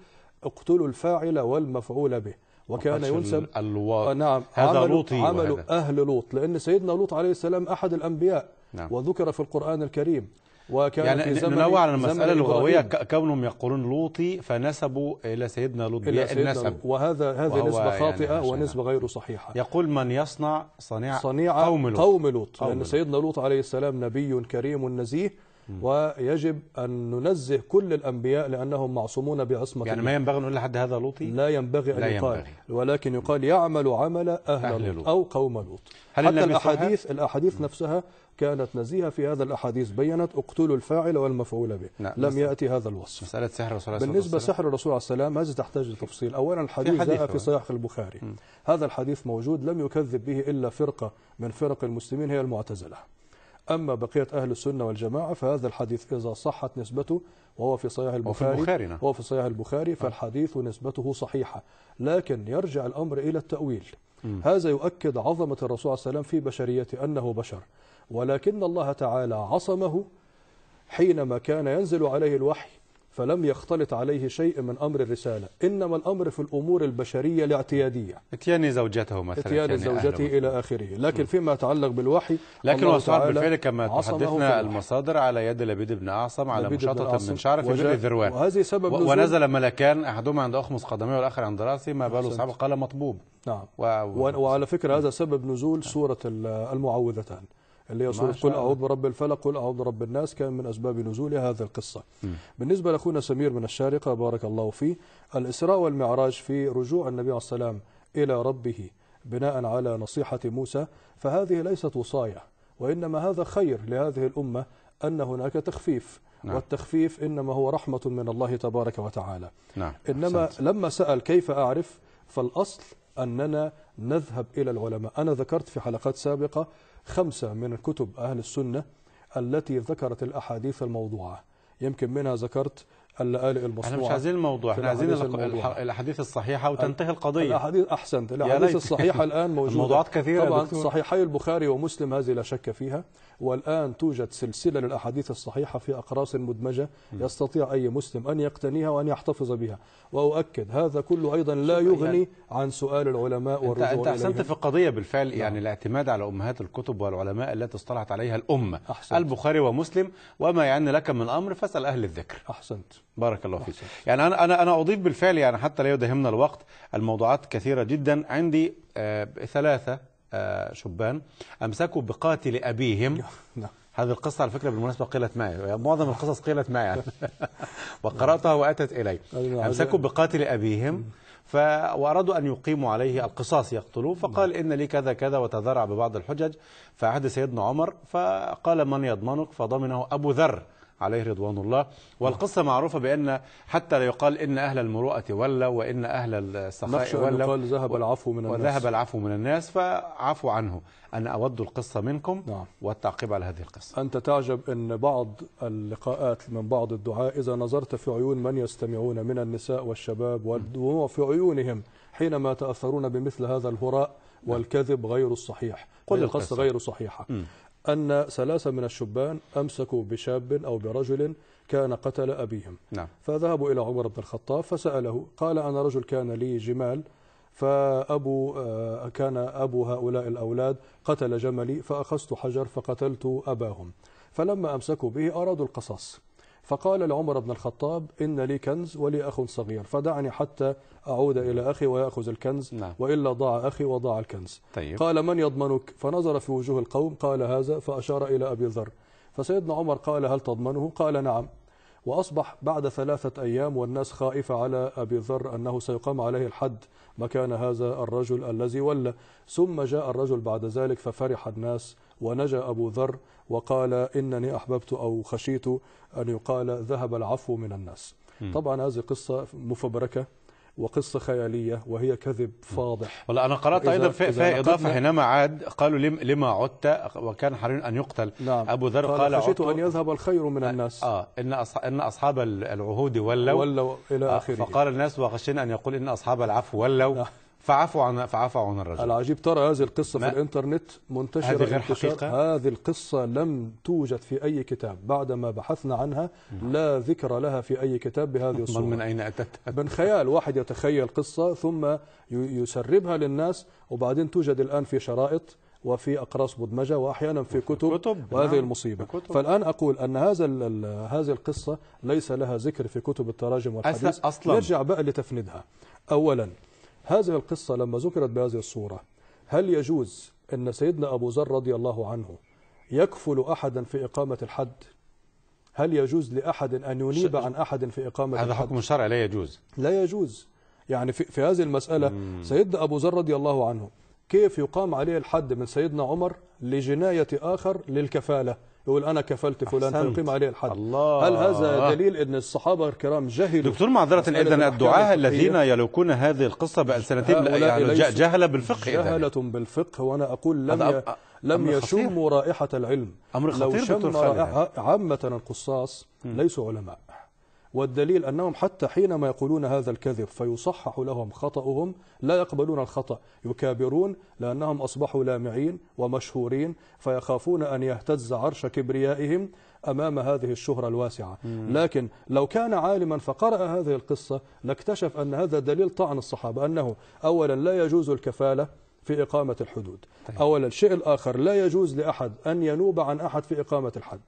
اقتلوا الفاعل والمفعول به وكان ينسب الو... آه، نعم هذا عمل, عمل أهل لوط لأن سيدنا لوط عليه السلام أحد الأنبياء نعم. وذكر في القرآن الكريم وكان يعني في زمن ننوع على المسألة اللغوية كونهم يقولون لوطي فنسبوا إلى سيدنا لوط النسب وهذا هذه نسبة يعني خاطئة يعني ونسبة غير صحيحة يقول من يصنع صنيع, صنيع قوم لوط قوم لوط لأن سيدنا لوط عليه السلام نبي كريم نزيه ويجب أن ننزه كل الأنبياء لأنهم معصومون بعصمة يعني ما ينبغي نقول لحد هذا لوطي لا ينبغي أن لا يقال ينبغي. ولكن يقال يعمل عمل أهل, أهل لوط أو قوم لوط حتى الأحاديث الأحاديث نفسها كانت نزيهة في هذا الأحاديث بينت اقتلوا الفاعل والمفعول به نعم لم يأتي هذا الوصف مسألة سحر الرسول عليه بالنسبة سحر الرسول عليه السلام هذه تحتاج لتفصيل أولا الحديث جاء في, في صحيح البخاري م. هذا الحديث موجود لم يكذب به إلا فرقة من فرق المسلمين هي المعتزلة أما بقية أهل السنة والجماعة فهذا الحديث إذا صحت نسبته وهو في صحيح البخاري نعم. وهو في صحيح البخاري نعم. فالحديث نسبته صحيحة لكن يرجع الأمر إلى التأويل م. هذا يؤكد عظمة الرسول عليه السلام في بشريته أنه بشر ولكن الله تعالى عصمه حينما كان ينزل عليه الوحي فلم يختلط عليه شيء من أمر الرسالة إنما الأمر في الأمور البشرية الاعتيادية اتيان زوجته مثلا اتيان يعني زوجته إلى آخره لكن فيما يتعلق بالوحي لكن وصار بالفعل كما تحدثنا المصادر على يد لبيد بن أعصم على مشاطة من شعر في بئر ذروان وهذه سبب ونزل ملكان أحدهما عند أخمص قدميه والآخر عند راسي ما باله صعب قال مطبوب نعم و... وعلى فكرة هذا سبب نزول سورة المعوذتان اللي هي سوره قل اعوذ برب الفلق قل اعوذ برب الناس كان من اسباب نزول هذه القصه. م. بالنسبه لاخونا سمير من الشارقه بارك الله فيه الاسراء والمعراج في رجوع النبي عليه السلام الى ربه بناء على نصيحه موسى فهذه ليست وصايا وانما هذا خير لهذه الامه ان هناك تخفيف نعم. والتخفيف انما هو رحمه من الله تبارك وتعالى. نعم. انما حسنت. لما سال كيف اعرف فالاصل اننا نذهب إلى العلماء أنا ذكرت في حلقات سابقة خمسة من الكتب أهل السنة التي ذكرت الأحاديث الموضوعة يمكن منها ذكرت اللآلئ المصنوعة احنا مش عايزين الموضوع احنا عايزين الاحاديث الصحيحه وتنتهي القضيه الاحاديث احسنت الاحاديث الصحيحه الان موجوده الموضوعات كثيره طبعا صحيحي البخاري ومسلم هذه لا شك فيها والآن توجد سلسلة للأحاديث الصحيحة في أقراص مدمجة يستطيع أي مسلم أن يقتنيها وأن يحتفظ بها وأؤكد هذا كله أيضا لا يغني يعني عن سؤال العلماء والرجوع أنت أحسنت في قضية بالفعل نعم. يعني الاعتماد على أمهات الكتب والعلماء التي اصطلحت عليها الأمة أحسنت. البخاري ومسلم وما يعني لك من أمر فاسأل أهل الذكر أحسنت بارك الله فيك يعني أنا أنا أنا أضيف بالفعل يعني حتى لا يدهمنا الوقت الموضوعات كثيرة جدا عندي آه ثلاثة آه، شبان أمسكوا بقاتل أبيهم هذه القصة على فكرة بالمناسبة قيلت معي يعني معظم القصص قيلت معي وقرأتها وأتت إلي أيوة، أمسكوا بقاتل أبيهم وأرادوا أن يقيموا عليه القصاص يقتلوه فقال إن لي كذا كذا وتذرع ببعض الحجج فعهد سيدنا عمر فقال من يضمنك فضمنه أبو ذر عليه رضوان الله والقصة معروفة بأن حتى لا يقال إن أهل المروءة ولا وإن أهل السخاء ولا قال ذهب العفو من الناس وذهب العفو من الناس فعفوا عنه أنا أود القصة منكم نعم. والتعقيب على هذه القصة أنت تعجب أن بعض اللقاءات من بعض الدعاء إذا نظرت في عيون من يستمعون من النساء والشباب وفي عيونهم حينما تأثرون بمثل هذا الهراء نعم. والكذب غير الصحيح قل القصة غير صحيحة أن ثلاثة من الشبان أمسكوا بشاب أو برجل كان قتل أبيهم نعم. فذهبوا إلى عمر بن الخطاب فسأله قال أنا رجل كان لي جمال فأبو آه، كان أبو هؤلاء الأولاد قتل جملي فأخذت حجر فقتلت أباهم فلما أمسكوا به أرادوا القصاص فقال لعمر بن الخطاب إن لي كنز ولي أخ صغير فدعني حتى أعود إلى أخي ويأخذ الكنز نعم. وإلا ضاع أخي وضاع الكنز طيب. قال من يضمنك فنظر في وجوه القوم قال هذا فأشار إلى أبي ذر فسيدنا عمر قال هل تضمنه قال نعم وأصبح بعد ثلاثة أيام والناس خائفة على أبي ذر أنه سيقام عليه الحد مكان هذا الرجل الذي ولى ثم جاء الرجل بعد ذلك ففرح الناس ونجا أبو ذر وقال إنني أحببت أو خشيت أن يقال ذهب العفو من الناس م. طبعا هذه قصة مفبركة وقصة خيالية وهي كذب فاضح ولا أنا قرأت أيضا في, في إضافة حينما عاد قالوا لم لما عدت وكان حري أن يقتل نعم أبو ذر قال, قال خشيت أن يذهب الخير من آه، الناس آه إن إن أصحاب العهود ولوا ولوا إلى آه، آخره فقال الناس وخشينا أن يقول إن أصحاب العفو ولوا نعم فعفوا عن فعفوا عن الرجل العجيب ترى هذه القصه في الانترنت منتشره هذه غير انتشار. حقيقه هذه القصه لم توجد في اي كتاب بعدما بحثنا عنها لا ذكر لها في اي كتاب بهذه الصوره من اين اتت من خيال واحد يتخيل قصه ثم يسربها للناس وبعدين توجد الان في شرائط وفي اقراص مدمجه واحيانا في كتب, كتب وهذه نعم. المصيبه كتب. فالان اقول ان هذا هذه القصه ليس لها ذكر في كتب التراجم والحديث أصلاً. نرجع بقى لتفندها اولا هذه القصة لما ذكرت بهذه الصورة هل يجوز أن سيدنا أبو ذر رضي الله عنه يكفل أحدا في إقامة الحد هل يجوز لأحد أن ينيب عن أحد في إقامة هذا الحد؟ حكم الشرع لا يجوز لا يجوز يعني في, في هذه المسألة مم. سيدنا أبو ذر رضي الله عنه كيف يقام عليه الحد من سيدنا عمر لجناية آخر للكفالة يقول انا كفلت فلان فيقيم عليه الحد الله. هل هذا دليل ان الصحابه الكرام جهلوا دكتور معذره اذا الدعاه الذين يلوكون هذه القصه بالسنتين يعني جهله بالفقه جهله بالفقه وانا اقول لم لم يشموا رائحه العلم امر خطير لو شم رائحه عامه القصاص ليسوا علماء والدليل أنهم حتى حينما يقولون هذا الكذب فيصحح لهم خطأهم لا يقبلون الخطأ يكابرون لأنهم أصبحوا لامعين ومشهورين فيخافون أن يهتز عرش كبريائهم أمام هذه الشهرة الواسعة مم. لكن لو كان عالما فقرأ هذه القصة لاكتشف أن هذا دليل طعن الصحابة أنه أولا لا يجوز الكفالة في إقامة الحدود طيب. أولا الشيء الآخر لا يجوز لأحد أن ينوب عن أحد في إقامة الحد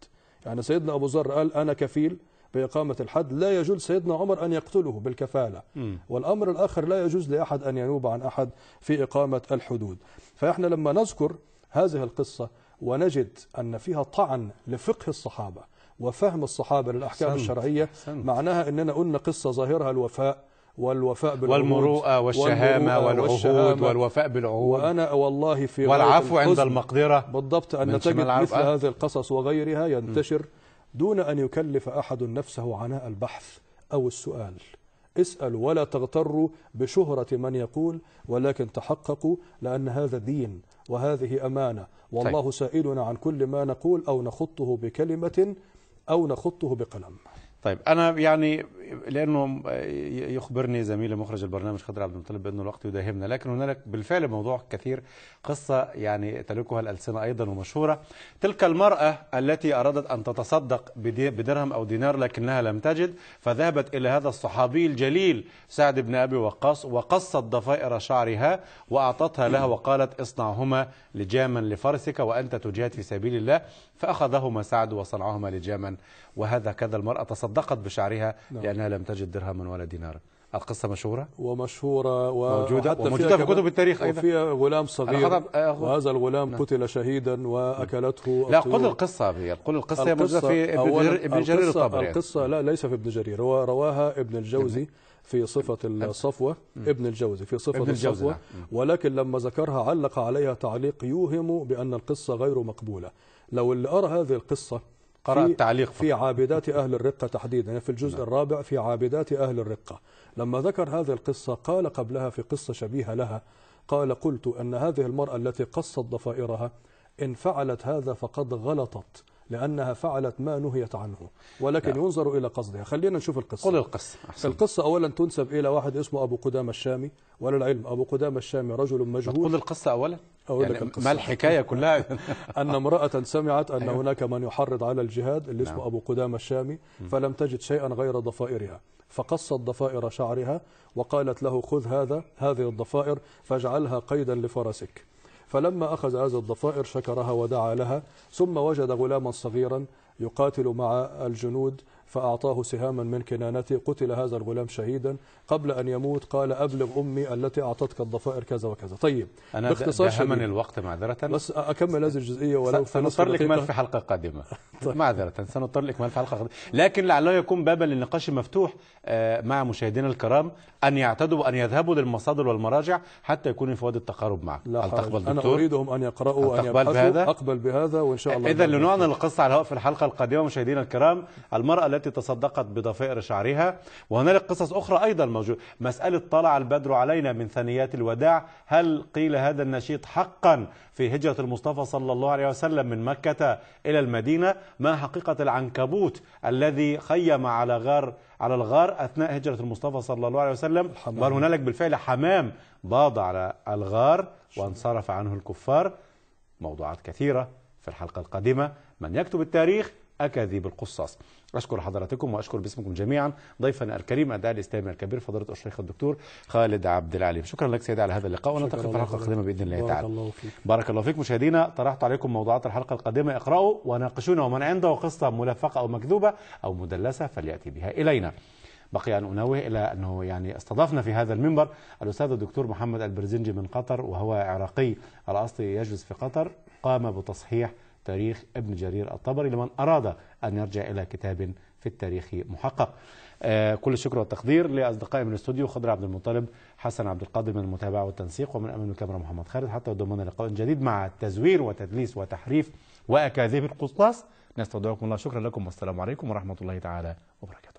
يعني سيدنا أبو ذر قال أنا كفيل بإقامة الحد لا يجوز سيدنا عمر أن يقتله بالكفالة والأمر الآخر لا يجوز لأحد أن ينوب عن أحد في إقامة الحدود فإحنا لما نذكر هذه القصة ونجد أن فيها طعن لفقه الصحابة وفهم الصحابة للأحكام سنت. الشرعية سنت. معناها أننا قلنا قصة ظاهرها الوفاء والوفاء بالعهود والمروءة والشهامة والعهود والوفاء بالعهود وأنا والله في والعفو عند المقدرة بالضبط أن تجد مثل هذه القصص وغيرها ينتشر م. دون أن يكلف أحد نفسه عناء البحث أو السؤال اسألوا ولا تغتروا بشهرة من يقول ولكن تحققوا لأن هذا دين وهذه أمانة والله طيب. سائلنا عن كل ما نقول أو نخطه بكلمة أو نخطه بقلم طيب انا يعني لانه يخبرني زميلي مخرج البرنامج خضر عبد المطلب بانه الوقت يداهمنا لكن هنالك بالفعل موضوع كثير قصه يعني تلكها الالسنه ايضا ومشهوره تلك المراه التي ارادت ان تتصدق بدرهم او دينار لكنها لم تجد فذهبت الى هذا الصحابي الجليل سعد بن ابي وقاص وقصت ضفائر شعرها واعطتها لها وقالت اصنعهما لجاما لفرسك وانت تجاهد في سبيل الله فاخذهما سعد وصنعهما لجاما وهذا كذا المرأة تصدقت بشعرها نعم. لأنها لم تجد درهما ولا دينارا القصة مشهورة ومشهورة و... موجودة وموجودة في كتب التاريخ أيضا وفيها غلام صغير آه، وهذا الغلام نعم. قتل شهيدا وأكلته لا قل القصة هي قل القصة هي موجودة في ابن جرير الطبري القصة لا ليس في ابن جرير هو رواها ابن الجوزي في صفة الصفوة ابن الجوزي في صفة الصفوة نعم. ولكن لما ذكرها علق عليها تعليق يوهم بأن القصة غير مقبولة لو اللي أرى هذه القصة قرأت تعليق في عابدات أهل الرقة تحديدا يعني في الجزء نعم. الرابع في عابدات أهل الرقة لما ذكر هذه القصة قال قبلها في قصة شبيهة لها قال قلت أن هذه المرأة التي قصت ضفائرها إن فعلت هذا فقد غلطت لأنها فعلت ما نهيت عنه ولكن لا. ينظر إلى قصدها خلينا نشوف القصة قل القصة أحسن. القصة أولا تنسب إلى واحد اسمه أبو قدامة الشامي وللعلم أبو قدامة الشامي رجل مجهول قل القصة أولا أقول يعني لك القصة. ما الحكاية كلها أن امرأة سمعت أن أيوة. هناك من يحرض على الجهاد اللي اسمه نعم. أبو قدامة الشامي فلم تجد شيئا غير ضفائرها فقصت ضفائر شعرها وقالت له خذ هذا هذه الضفائر فاجعلها قيدا لفرسك فلما أخذ هذا الضفائر شكرها ودعا لها ثم وجد غلاما صغيرا يقاتل مع الجنود فأعطاه سهاما من كنانته قتل هذا الغلام شهيدا قبل أن يموت قال أبلغ أمي التي أعطتك الضفائر كذا وكذا طيب أنا باختصار دهمني الوقت معذرة بس أكمل هذه الجزئية ولو سنضطر لك مال في حلقة قادمة طيب. معذرة سنضطر لك مال في حلقة قادمة لكن لعله يكون بابا للنقاش مفتوح آه، مع مشاهدينا الكرام أن يعتدوا وأن يذهبوا للمصادر والمراجع حتى يكون في وادي التقارب معك لا هل تقبل أنا أريدهم أن يقرأوا أن يبحثوا بهذا؟ أقبل بهذا وإن شاء الله إذا لنعلن القصة على في الحلقة القادمة مشاهدينا الكرام المرأة التي التي تصدقت بضفائر شعرها وهنالك قصص أخرى أيضا موجودة مسألة طلع البدر علينا من ثنيات الوداع هل قيل هذا النشيد حقا في هجرة المصطفى صلى الله عليه وسلم من مكة إلى المدينة ما حقيقة العنكبوت الذي خيم على غار على الغار أثناء هجرة المصطفى صلى الله عليه وسلم بل هنالك بالفعل حمام باض على الغار وانصرف عنه الكفار موضوعات كثيرة في الحلقة القادمة من يكتب التاريخ أكاذيب القصاص أشكر حضراتكم وأشكر باسمكم جميعا ضيفنا الكريم الداعي الإسلامي الكبير فضيلة الشيخ الدكتور خالد عبد العليم شكرا لك سيدي على هذا اللقاء ونلتقي في الحلقة القادمة بإذن الله تعالى بارك الله فيك بارك الله فيك مشاهدينا طرحت عليكم موضوعات الحلقة القادمة اقرأوا وناقشونا ومن عنده قصة ملفقة أو مكذوبة أو مدلسة فليأتي بها إلينا بقي أن أنوه إلى أنه يعني استضافنا في هذا المنبر الأستاذ الدكتور محمد البرزنجي من قطر وهو عراقي الأصلي يجلس في قطر قام بتصحيح تاريخ ابن جرير الطبري لمن أراد أن يرجع إلى كتاب في التاريخ محقق آه، كل الشكر والتقدير لأصدقائي من الاستوديو خضر عبد المطلب حسن عبد القادر من المتابعة والتنسيق ومن أمام الكاميرا محمد خالد حتى ضمن لقاء جديد مع تزوير وتدليس وتحريف وأكاذيب القصاص نستودعكم الله شكرا لكم والسلام عليكم ورحمة الله تعالى وبركاته